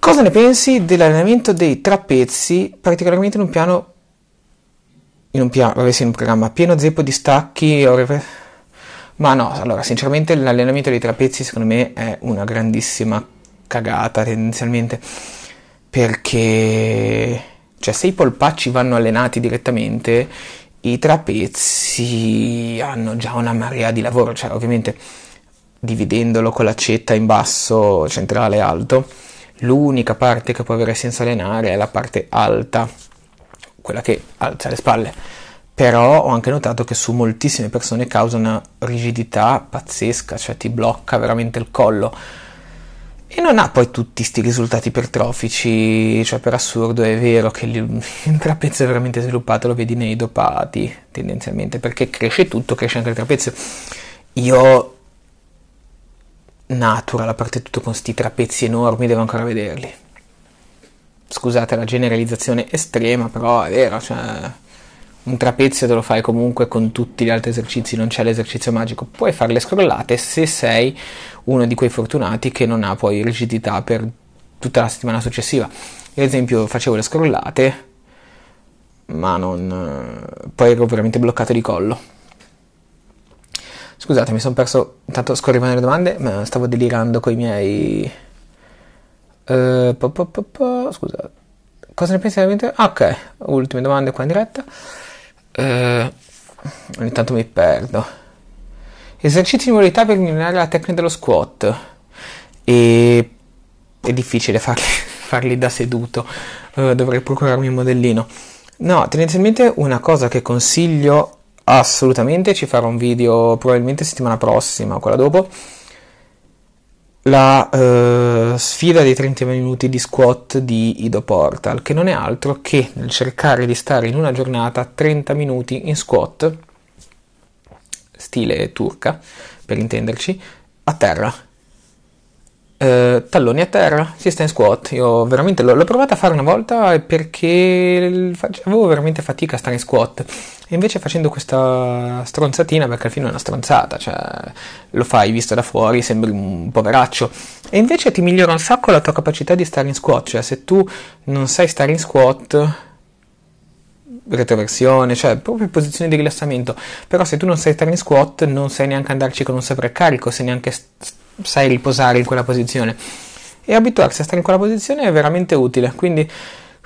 Cosa ne pensi dell'allenamento dei trapezzi, particolarmente in un piano in un, piano, in un programma pieno zeppo di stacchi o ma no, allora, sinceramente l'allenamento dei trapezi, secondo me è una grandissima cagata tendenzialmente perché cioè se i polpacci vanno allenati direttamente i trapezi hanno già una marea di lavoro, cioè ovviamente dividendolo con l'accetta in basso, centrale e alto, l'unica parte che può avere senso allenare è la parte alta, quella che alza le spalle però ho anche notato che su moltissime persone causa una rigidità pazzesca, cioè ti blocca veramente il collo. E non ha poi tutti questi risultati ipertrofici, cioè per assurdo è vero che [laughs] il trapezio è veramente sviluppato lo vedi nei dopati, tendenzialmente, perché cresce tutto, cresce anche il trapezio. Io natura a parte tutto con questi trapezzi enormi, devo ancora vederli. Scusate la generalizzazione estrema, però è vero, cioè un trapezio te lo fai comunque con tutti gli altri esercizi, non c'è l'esercizio magico, puoi fare le scrollate se sei uno di quei fortunati che non ha poi rigidità per tutta la settimana successiva. ad esempio facevo le scrollate, ma non... Eh, poi ero veramente bloccato di collo. Scusate, mi sono perso, intanto scorrevano le domande, ma stavo delirando con i miei... Uh, po, po, po, scusate. Cosa ne pensi dell'avventura? Ah, ok, ultime domande qua in diretta. Eh, ogni tanto mi perdo. Esercizi di mobilità per migliorare la tecnica dello squat. E è difficile farli, [laughs] farli da seduto. Eh, dovrei procurarmi un modellino. No, tendenzialmente una cosa che consiglio assolutamente, ci farò un video probabilmente settimana prossima o quella dopo la eh, sfida dei 30 minuti di squat di Ido Portal, che non è altro che nel cercare di stare in una giornata 30 minuti in squat, stile turca per intenderci, a terra Uh, talloni a terra, si sta in squat. Io veramente l'ho, l'ho provata a fare una volta perché avevo veramente fatica a stare in squat. E invece facendo questa stronzatina, perché alla fine è una stronzata, cioè lo fai visto da fuori, sembri un poveraccio. E invece ti migliora un sacco la tua capacità di stare in squat. Cioè se tu non sai stare in squat retroversione, cioè proprio posizione di rilassamento. Però se tu non sai stare in squat, non sai neanche andarci con un sovraccarico, se neanche st- sai riposare in quella posizione. E abituarsi a stare in quella posizione è veramente utile, quindi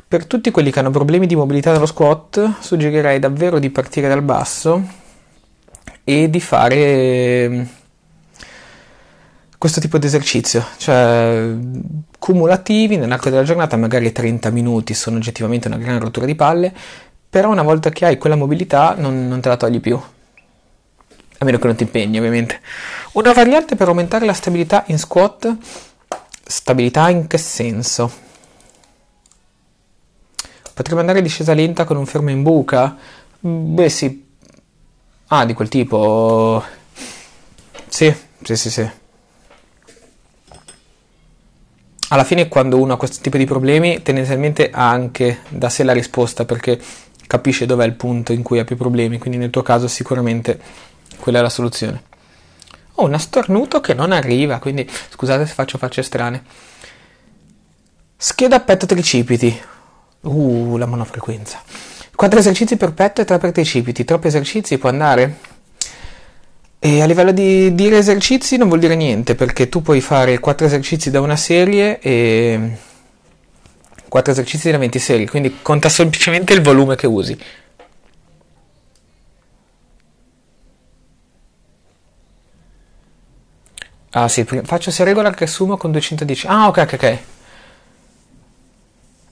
per tutti quelli che hanno problemi di mobilità dello squat, suggerirei davvero di partire dal basso e di fare ehm, questo tipo di esercizio, cioè cumulativi nell'arco della giornata, magari 30 minuti sono oggettivamente una gran rottura di palle, però una volta che hai quella mobilità non, non te la togli più, a meno che non ti impegni ovviamente. Una variante per aumentare la stabilità in squat? Stabilità in che senso? Potremmo andare in discesa lenta con un fermo in buca? Beh sì. Ah, di quel tipo. Sì, sì, sì, sì. Alla fine quando uno ha questo tipo di problemi tendenzialmente ha anche da sé la risposta perché capisce dov'è il punto in cui ha più problemi, quindi nel tuo caso sicuramente quella è la soluzione. Ho oh, una stornuto che non arriva, quindi scusate se faccio facce strane. Scheda petto tricipiti. Uh, la monofrequenza. Quattro esercizi per petto e tre per tricipiti. Troppi esercizi può andare? E a livello di dire esercizi non vuol dire niente, perché tu puoi fare quattro esercizi da una serie e quattro esercizi da 20 serie, quindi conta semplicemente il volume che usi. Ah sì, faccio sia regola che sumo con 210. Ah ok ok ok.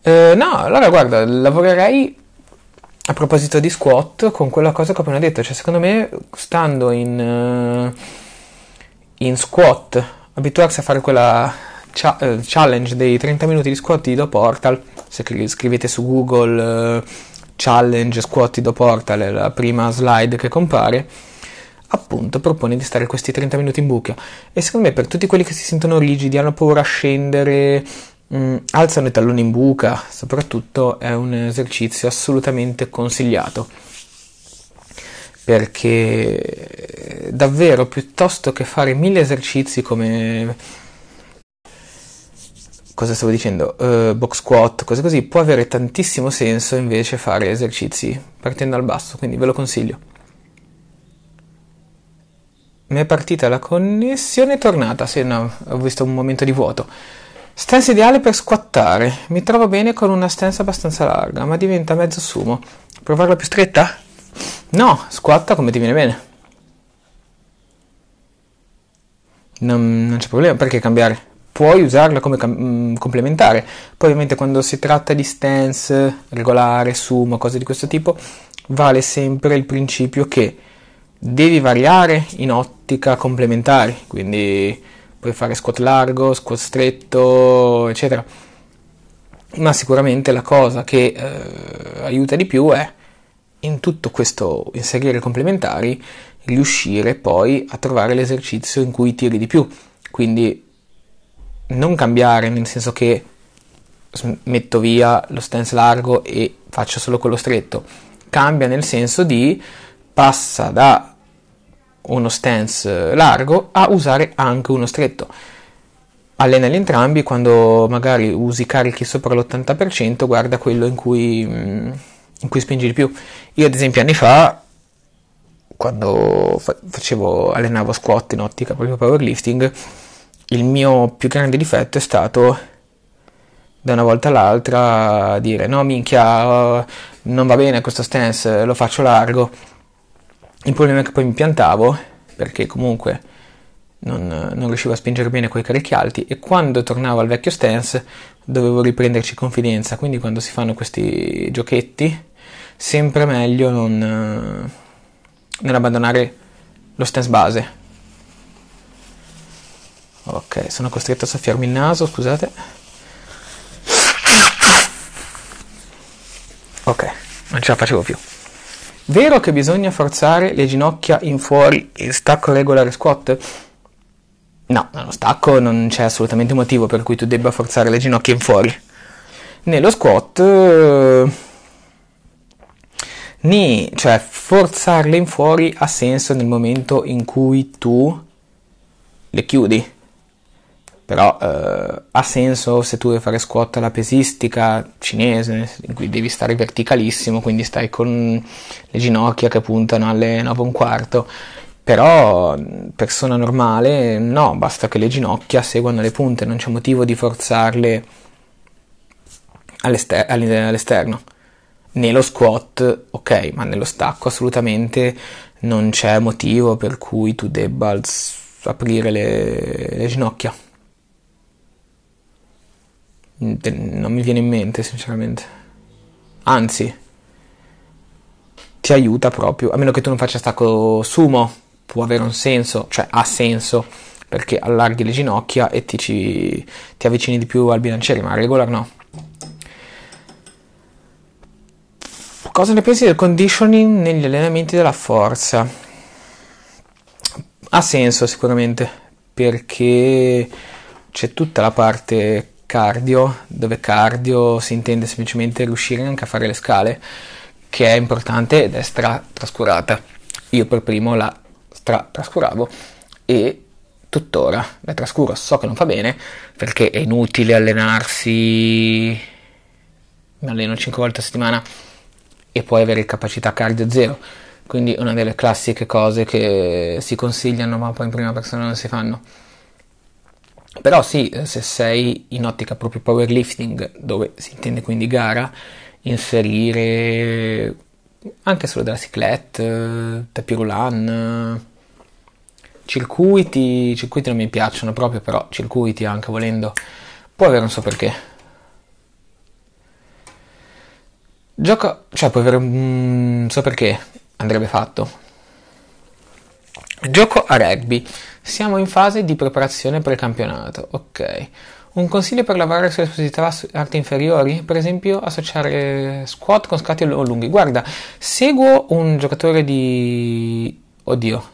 Eh, no, allora guarda, lavorerei a proposito di squat con quella cosa che ho appena detto. Cioè secondo me stando in, eh, in squat, abituarsi a fare quella eh, challenge dei 30 minuti di squat di Do Portal, se scrivete su Google eh, challenge squat di Do Portal è la prima slide che compare appunto propone di stare questi 30 minuti in buca e secondo me per tutti quelli che si sentono rigidi, hanno paura a scendere, mh, mm, alzano i talloni in buca, soprattutto è un esercizio assolutamente consigliato perché eh, davvero piuttosto che fare mille esercizi come cosa stavo dicendo uh, box squat cose così può avere tantissimo senso invece fare esercizi partendo dal basso quindi ve lo consiglio mi è partita la connessione, è tornata, se no ho visto un momento di vuoto. Stance ideale per squattare. Mi trovo bene con una stance abbastanza larga, ma diventa mezzo sumo. Provarla più stretta? No, squatta come ti viene bene. Non, non c'è problema, perché cambiare? Puoi usarla come cam- mm, complementare. Poi ovviamente quando si tratta di stance regolare, sumo, cose di questo tipo, vale sempre il principio che devi variare in ottica complementare, quindi puoi fare squat largo, squat stretto, eccetera. Ma sicuramente la cosa che eh, aiuta di più è in tutto questo inserire complementari riuscire poi a trovare l'esercizio in cui tiri di più. Quindi non cambiare nel senso che metto via lo stance largo e faccio solo quello stretto. Cambia nel senso di passa da uno stance eh, largo a usare anche uno stretto. Allenali entrambi, quando magari usi carichi sopra l'80%, guarda quello in cui, mm, in cui spingi di più. Io ad esempio anni fa, quando facevo, allenavo squat in ottica proprio powerlifting, il mio più grande difetto è stato da una volta all'altra dire no minchia oh, non va bene questo stance lo faccio largo il problema è che poi mi piantavo perché comunque non, non, riuscivo a spingere bene quei carichi alti e quando tornavo al vecchio stance dovevo riprenderci confidenza, quindi quando si fanno questi giochetti sempre meglio non, non abbandonare lo stance base. Ok, sono costretto a soffiarmi il naso, scusate. Ok, non ce la facevo più. Vero che bisogna forzare le ginocchia in fuori e stacco regolare squat? No, nello stacco non c'è assolutamente motivo per cui tu debba forzare le ginocchia in fuori. Nello squat, eh, Ni, cioè forzarle in fuori ha senso nel momento in cui tu le chiudi però eh, ha senso se tu vuoi fare squat alla pesistica cinese in cui devi stare verticalissimo quindi stai con le ginocchia che puntano alle 9 e un quarto però persona normale no basta che le ginocchia seguano le punte non c'è motivo di forzarle all'ester- all'esterno nello squat ok ma nello stacco assolutamente non c'è motivo per cui tu debba aprire le, le ginocchia non mi viene in mente sinceramente. Anzi, ti aiuta proprio, a meno che tu non faccia stacco sumo, può avere un senso, cioè ha senso, perché allarghi le ginocchia e ti, ci, ti avvicini di più al bilanciere, ma a regola no. Cosa ne pensi del conditioning negli allenamenti della forza? Ha senso sicuramente, perché c'è tutta la parte cardio, dove cardio si intende semplicemente riuscire anche a fare le scale, che è importante ed è stra trascurata. Io per primo la stra trascuravo e tuttora la trascuro, so che non fa bene perché è inutile allenarsi, mi alleno 5 volte a settimana e poi avere capacità cardio zero. Quindi una delle classiche cose che si consigliano ma poi in prima persona non si fanno. Però sì, se sei in ottica proprio powerlifting, dove si intende quindi gara, inserire anche solo della ciclette, tapirulan, circuiti, circuiti non mi piacciono proprio, però circuiti anche volendo, può avere non so perché. Gioca, cioè può avere, non so perché, andrebbe fatto, Gioco a rugby. Siamo in fase di preparazione per il campionato. Ok. Un consiglio per lavorare sulle esplosività arti inferiori? Per esempio, associare eh, squat con scatti o lunghi. Guarda, seguo un giocatore di. Oddio,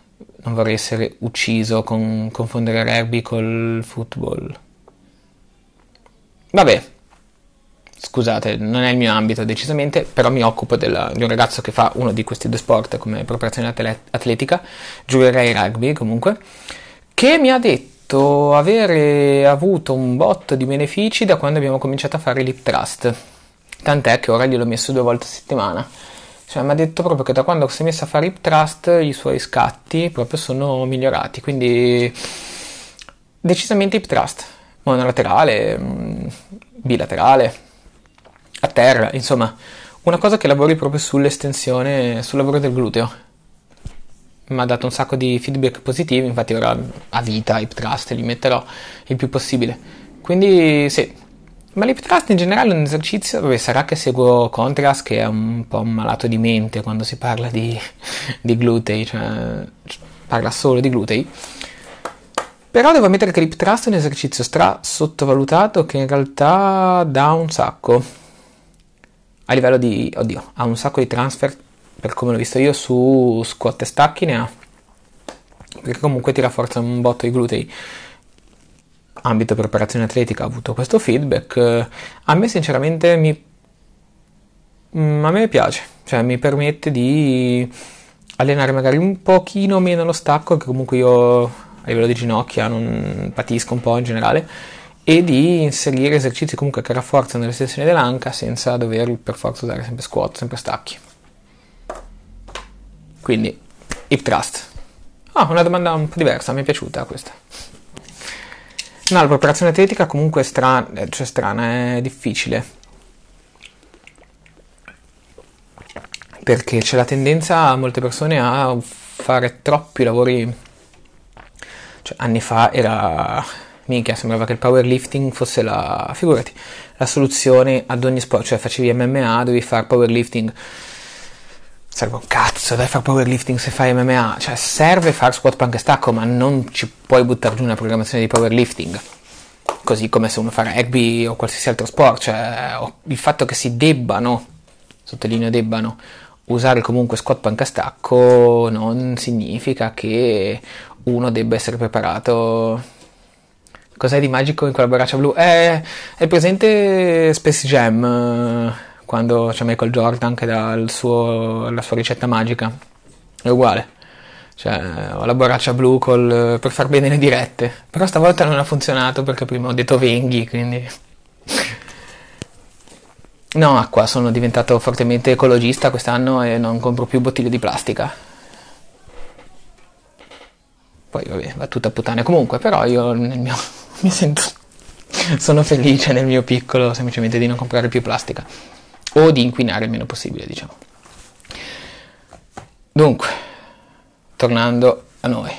non vorrei essere ucciso con confondere rugby col football. Vabbè, scusate, non è il mio ambito decisamente, però mi occupo della, di un ragazzo che fa uno di questi due sport come preparazione atlet- atletica, giurerei rugby comunque, che mi ha detto avere avuto un botto di benefici da quando abbiamo cominciato a fare l'hip trust, tant'è che ora gliel'ho messo due volte a settimana. Cioè, mi ha detto proprio che da quando si è messo a fare hip trust i suoi scatti proprio sono migliorati, quindi decisamente hip trust, monolaterale, mm, bilaterale a terra, insomma, una cosa che lavori proprio sull'estensione, sul lavoro del gluteo. Mi ha dato un sacco di feedback positivi, infatti ora a vita, hip trust, li metterò il più possibile. Quindi sì, ma l'hip trust in generale è un esercizio, vabbè, sarà che seguo Contrast che è un po' un malato di mente quando si parla di, [laughs] di glutei, cioè parla solo di glutei. Però devo ammettere che l'hip trust è un esercizio stra sottovalutato che in realtà dà un sacco a livello di... oddio, ha un sacco di transfer, per come l'ho visto io, su squat e stacchi ne ha, perché comunque ti rafforza un botto i glutei. Ambito preparazione atletica ha avuto questo feedback, a me sinceramente mi... Mm, a me piace, cioè mi permette di allenare magari un pochino meno lo stacco, che comunque io a livello di ginocchia non patisco un po' in generale, e di inserire esercizi comunque che rafforzano le sessioni dell'anca senza dover per forza usare sempre squat, sempre stacchi. Quindi, hip thrust. Ah, oh, una domanda un po' diversa, mi è piaciuta questa. No, la preparazione atletica comunque è strana, eh, cioè strana, è difficile. Perché c'è la tendenza a molte persone a fare troppi lavori. Cioè, anni fa era minchia, sembrava che il powerlifting fosse la, figurati, la soluzione ad ogni sport, cioè facevi MMA, dovevi fare powerlifting. Serve un cazzo, dai fare powerlifting se fai MMA, cioè serve fare squat punk e stacco, ma non ci puoi buttare giù una programmazione di powerlifting. Così come se uno fa rugby o qualsiasi altro sport, cioè il fatto che si debbano, sottolineo debbano, usare comunque squat punk panca stacco non significa che uno debba essere preparato Cos'è di magico in quella borraccia blu? Eh, è presente Space Jam, eh, quando c'è Michael Jordan che dà suo, la sua ricetta magica. È uguale. Cioè, ho la borraccia blu col, per far bene le dirette. Però stavolta non ha funzionato perché prima ho detto venghi, quindi... No, acqua, sono diventato fortemente ecologista quest'anno e non compro più bottiglie di plastica. Poi vabbè, va tutta puttana comunque, però io nel mio mi sento... [laughs] sono felice nel mio piccolo semplicemente di non comprare più plastica o di inquinare il meno possibile, diciamo. Dunque, tornando a noi.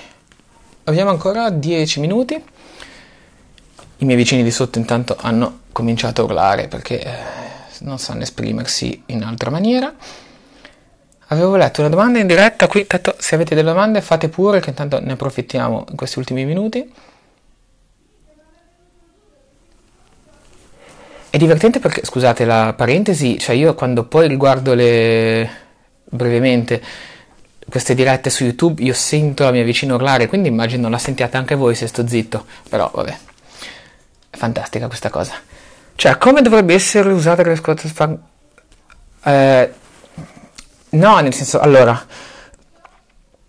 Abbiamo ancora 10 minuti. I miei vicini di sotto intanto hanno cominciato a urlare perché eh, non sanno esprimersi in altra maniera. Avevo letto una domanda in diretta qui, tanto se avete delle domande fate pure che intanto ne approfittiamo in questi ultimi minuti. È divertente perché, scusate la parentesi, cioè io quando poi riguardo le... brevemente queste dirette su YouTube, io sento la mia vicina urlare, quindi immagino la sentiate anche voi se sto zitto, però vabbè, è fantastica questa cosa. Cioè, come dovrebbe essere usata la squadra? Eh, no, nel senso, allora,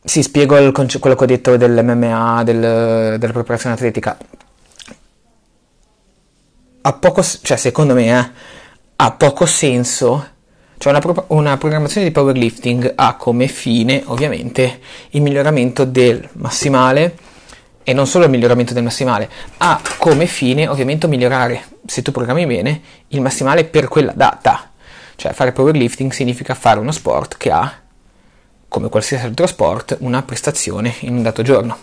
sì, spiego conce- quello che ho detto dell'MMA, del, della preparazione atletica ha poco, cioè secondo me, eh, ha poco senso. Cioè una, pro- una, programmazione di powerlifting ha come fine ovviamente il miglioramento del massimale e non solo il miglioramento del massimale, ha come fine ovviamente migliorare, se tu programmi bene, il massimale per quella data. Cioè fare powerlifting significa fare uno sport che ha, come qualsiasi altro sport, una prestazione in un dato giorno.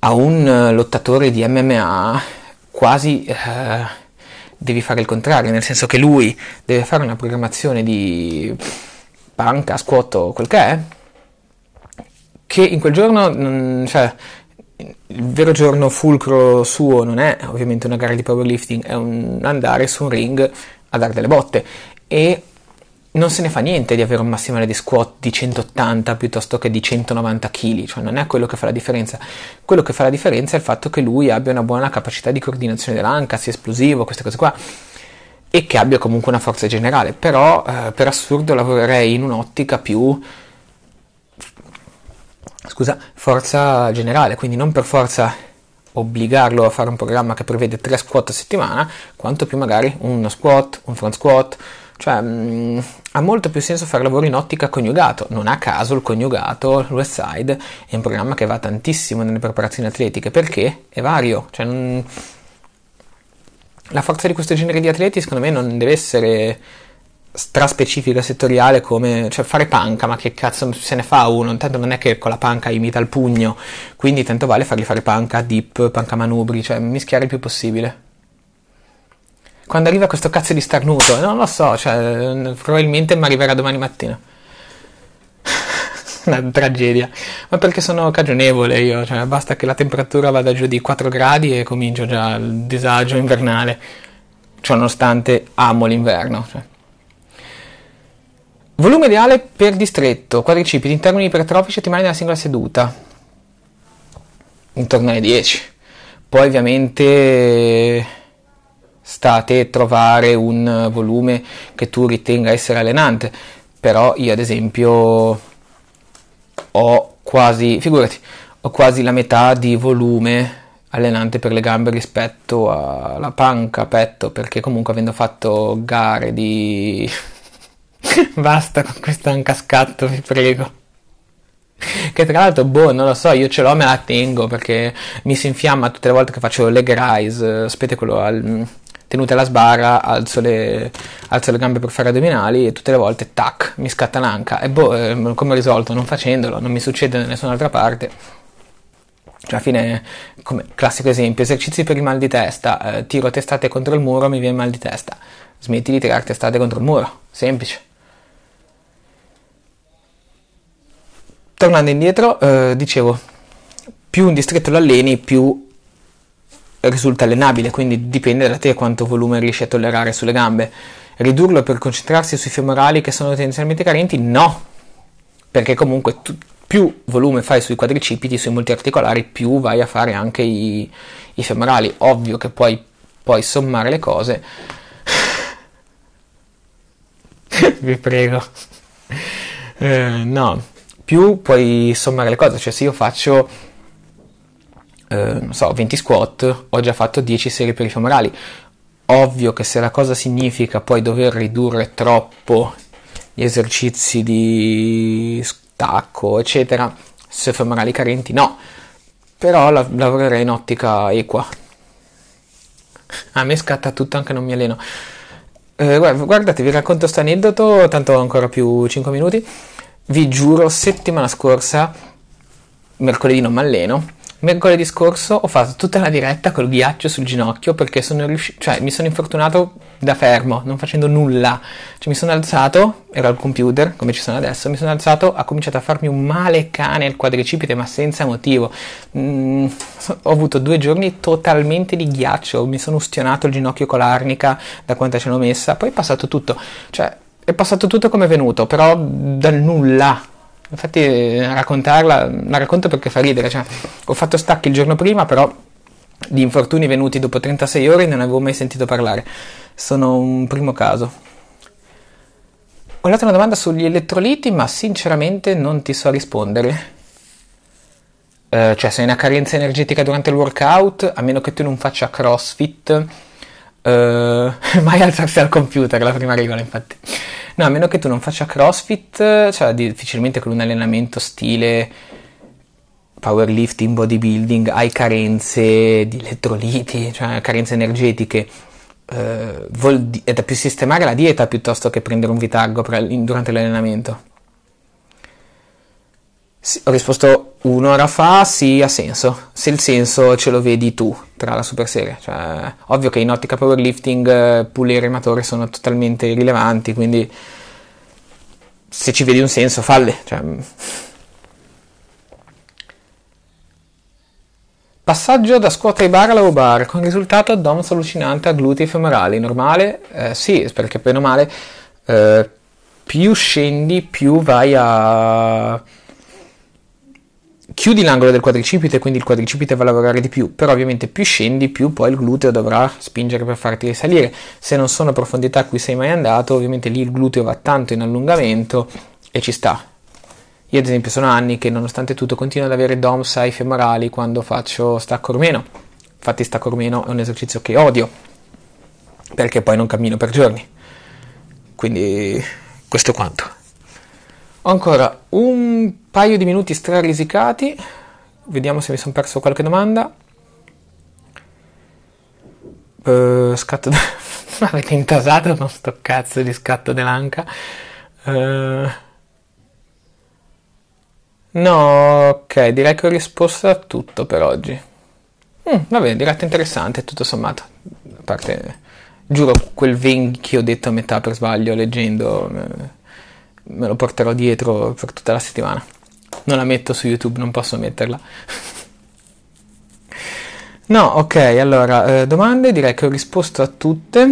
A un eh, lottatore di MMA quasi eh, devi fare il contrario, nel senso che lui deve fare una programmazione di panca, scuoto, quel che è, che in quel giorno, cioè, il vero giorno fulcro suo non è ovviamente una gara di powerlifting, è un andare su un ring a dare delle botte e non se ne fa niente di avere un massimale di squat di 180 piuttosto che di 190 kg, cioè non è quello che fa la differenza. Quello che fa la differenza è il fatto che lui abbia una buona capacità di coordinazione dell'anca, sia esplosivo, queste cose qua, e che abbia comunque una forza generale. Però eh, per assurdo lavorerei in un'ottica più scusa, forza generale, quindi non per forza obbligarlo a fare un programma che prevede tre squat a settimana, quanto più magari uno squat, un front squat, cioè, mh, mm, ha molto più senso fare lavoro in ottica coniugato. Non a caso il coniugato, l'West Side, è un programma che va tantissimo nelle preparazioni atletiche perché è vario. Cioè, mh, la forza di questo genere di atleti, secondo me, non deve essere straspecifica settoriale come cioè fare panca ma che cazzo se ne fa uno intanto non è che con la panca imita il pugno quindi tanto vale fargli fare panca dip panca manubri cioè mischiare il più possibile quando arriva questo cazzo di starnuto? Non lo so, cioè, probabilmente mi arriverà domani mattina. [laughs] Una tragedia. Ma perché sono cagionevole io, cioè, basta che la temperatura vada giù di 4 gradi e comincio già il disagio invernale. Ciononostante amo l'inverno. Cioè. Volume ideale per distretto, quadricipiti in termini ipertrofici ottimali nella singola seduta. Intorno alle 10. Poi ovviamente sta a te trovare un volume che tu ritenga essere allenante, però io ad esempio ho quasi, figurati, ho quasi la metà di volume allenante per le gambe rispetto alla panca, petto, perché comunque avendo fatto gare di... [laughs] Basta con questo ancascatto, vi prego. Che tra l'altro, boh, non lo so, io ce l'ho, me la tengo perché mi si infiamma tutte le volte che faccio leg rise, eh, sapete quello al tenute alla sbarra, alzo le, alzo le gambe per fare addominali e tutte le volte tac, mi scatta l'anca. E boh, ehm, come ho risolto? Non facendolo, non mi succede da nessun'altra parte. Cioè, alla fine, come classico esempio, esercizi per il mal di testa, eh, tiro testate contro il muro, mi viene mal di testa. Smetti di tirare testate contro il muro, semplice. Tornando indietro, eh, dicevo, più un distretto lo alleni, più risulta allenabile, quindi dipende da te quanto volume riesci a tollerare sulle gambe. Ridurlo per concentrarsi sui femorali che sono tendenzialmente carenti? No, perché comunque tu, più volume fai sui quadricipiti, sui multiarticolari, più vai a fare anche i, i femorali. Ovvio che poi puoi sommare le cose. [laughs] Vi prego. Eh, no, più puoi sommare le cose, cioè se io faccio eh, so, 20 squat, ho già fatto 10 serie per i femorali. Ovvio che se la cosa significa poi dover ridurre troppo gli esercizi di stacco, eccetera, se femorali carenti no, però la- lavorerei in ottica equa. A me scatta tutto anche non mi alleno. Eh, guardate, vi racconto questo aneddoto, tanto ho ancora più 5 minuti. Vi giuro, settimana scorsa, mercoledì non mi alleno, Mercoledì scorso ho fatto tutta la diretta col ghiaccio sul ginocchio perché sono riusci- cioè, mi sono infortunato da fermo, non facendo nulla. Cioè, mi sono alzato, ero al computer, come ci sono adesso, mi sono alzato, ha cominciato a farmi un male cane al quadricipite, ma senza motivo. Mm, ho avuto due giorni totalmente di ghiaccio, mi sono ustionato il ginocchio con l'arnica da quanta ce l'ho messa, poi è passato tutto. Cioè, è passato tutto come è venuto, però dal nulla Infatti eh, raccontarla, la racconto perché fa ridere, cioè, ho fatto stacchi il giorno prima, però di infortuni venuti dopo 36 ore non avevo mai sentito parlare. Sono un primo caso. Ho dato una domanda sugli elettroliti, ma sinceramente non ti so rispondere. Eh, cioè, se hai una carenza energetica durante il workout, a meno che tu non faccia crossfit, eh, [laughs] mai alzarsi al computer, la prima regola, infatti. No, a meno che tu non faccia crossfit, eh, cioè difficilmente con un allenamento stile powerlifting, bodybuilding, hai carenze di elettroliti, cioè carenze energetiche. Eh, di- è da più sistemare la dieta piuttosto che prendere un vitargo per- durante l'allenamento. Sì, ho risposto un'ora fa sì ha senso, se il senso ce lo vedi tu tra la super serie. Cioè, ovvio che in ottica powerlifting eh, pulley e rematore sono totalmente irrilevanti, quindi se ci vedi un senso falle. Cioè. Mm. Passaggio da squat ai bar alla bar con risultato addoms allucinante a glutei femorali. Normale? Eh, sì, perché bene o male eh, più scendi più vai a chiudi l'angolo del quadricipite, quindi il quadricipite va a lavorare di più, però ovviamente più scendi, più poi il gluteo dovrà spingere per farti risalire. Se non sono a profondità a cui sei mai andato, ovviamente lì il gluteo va tanto in allungamento e ci sta. Io ad esempio sono anni che nonostante tutto continuo ad avere DOMS ai femorali quando faccio stacco rumeno. Infatti stacco rumeno è un esercizio che odio, perché poi non cammino per giorni. Quindi questo è quanto. Ho ancora un paio di minuti strarisicati, vediamo se mi sono perso qualche domanda. Uh, scatto da... [laughs] avete intasato con sto cazzo di scatto dell'anca? Uh... Eh, no, ok, direi che ho risposto a tutto per oggi. Mm, va bene, diretta interessante, tutto sommato. A parte, giuro, quel vin che ho detto a metà per sbaglio leggendo... Eh, me lo porterò dietro per tutta la settimana. Non la metto su YouTube, non posso metterla. [laughs] no, ok, allora, eh, domande, direi che ho risposto a tutte.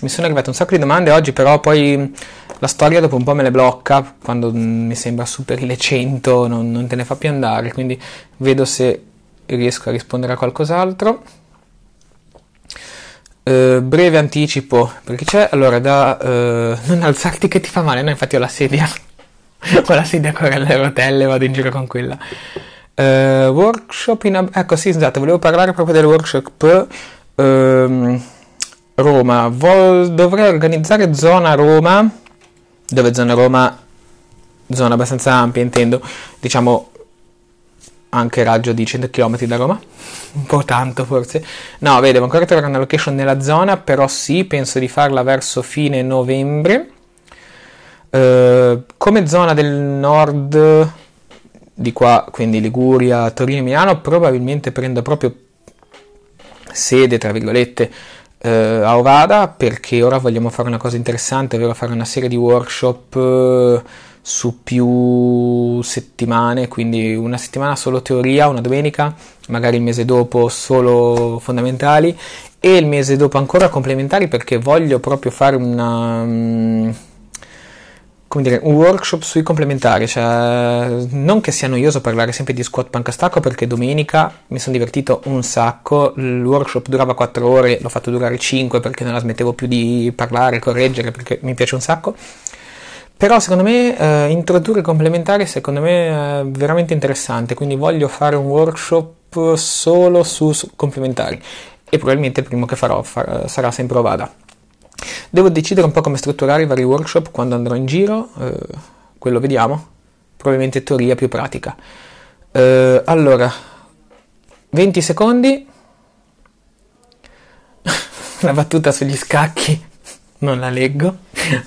Mi sono arrivate un sacco di domande oggi, però poi la storia dopo un po' me le blocca, quando mi sembra superi le 100 non, non te ne fa più andare, quindi vedo se riesco a rispondere a qualcos'altro. Eh, breve anticipo, perché c'è allora da uh, [laughs] non alzarti che ti fa male, no infatti ho la sedia, [laughs] ho la sedia con le rotelle, vado in giro con quella. Uh, workshop in... ecco sì esatto, volevo parlare proprio del workshop ehm, Roma, Vol... dovrei organizzare zona Roma, dove zona Roma, zona abbastanza ampia intendo, diciamo anche raggio di 100 km da Roma, un po' tanto forse. No, vedevo ancora trovare una location nella zona, però sì, penso di farla verso fine novembre. Eh, come zona del nord di qua, quindi Liguria, Torino e Milano, probabilmente prendo proprio sede, tra virgolette, eh, a Ovada, perché ora vogliamo fare una cosa interessante, ovvero fare una serie di workshop... Eh, su più settimane, quindi una settimana solo teoria, una domenica, magari il mese dopo solo fondamentali e il mese dopo ancora complementari perché voglio proprio fare una um, come dire, un workshop sui complementari, cioè non che sia noioso parlare sempre di squat panca stacco perché domenica mi sono divertito un sacco, il workshop durava 4 ore, l'ho fatto durare 5 perché non la smettevo più di parlare, correggere perché mi piace un sacco. Però secondo me eh, introdurre complementari secondo me è veramente interessante, quindi voglio fare un workshop solo su, su complementari e probabilmente il primo che farò far, sarà sempre Ovada. Devo decidere un po' come strutturare i vari workshop quando andrò in giro, eh, quello vediamo, probabilmente teoria più pratica. Eh, allora, 20 secondi, [laughs] una battuta sugli scacchi non la leggo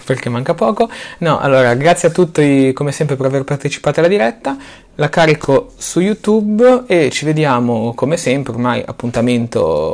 perché [laughs] manca poco. No, allora, grazie a tutti come sempre per aver partecipato alla diretta. La carico su YouTube e ci vediamo come sempre, ormai appuntamento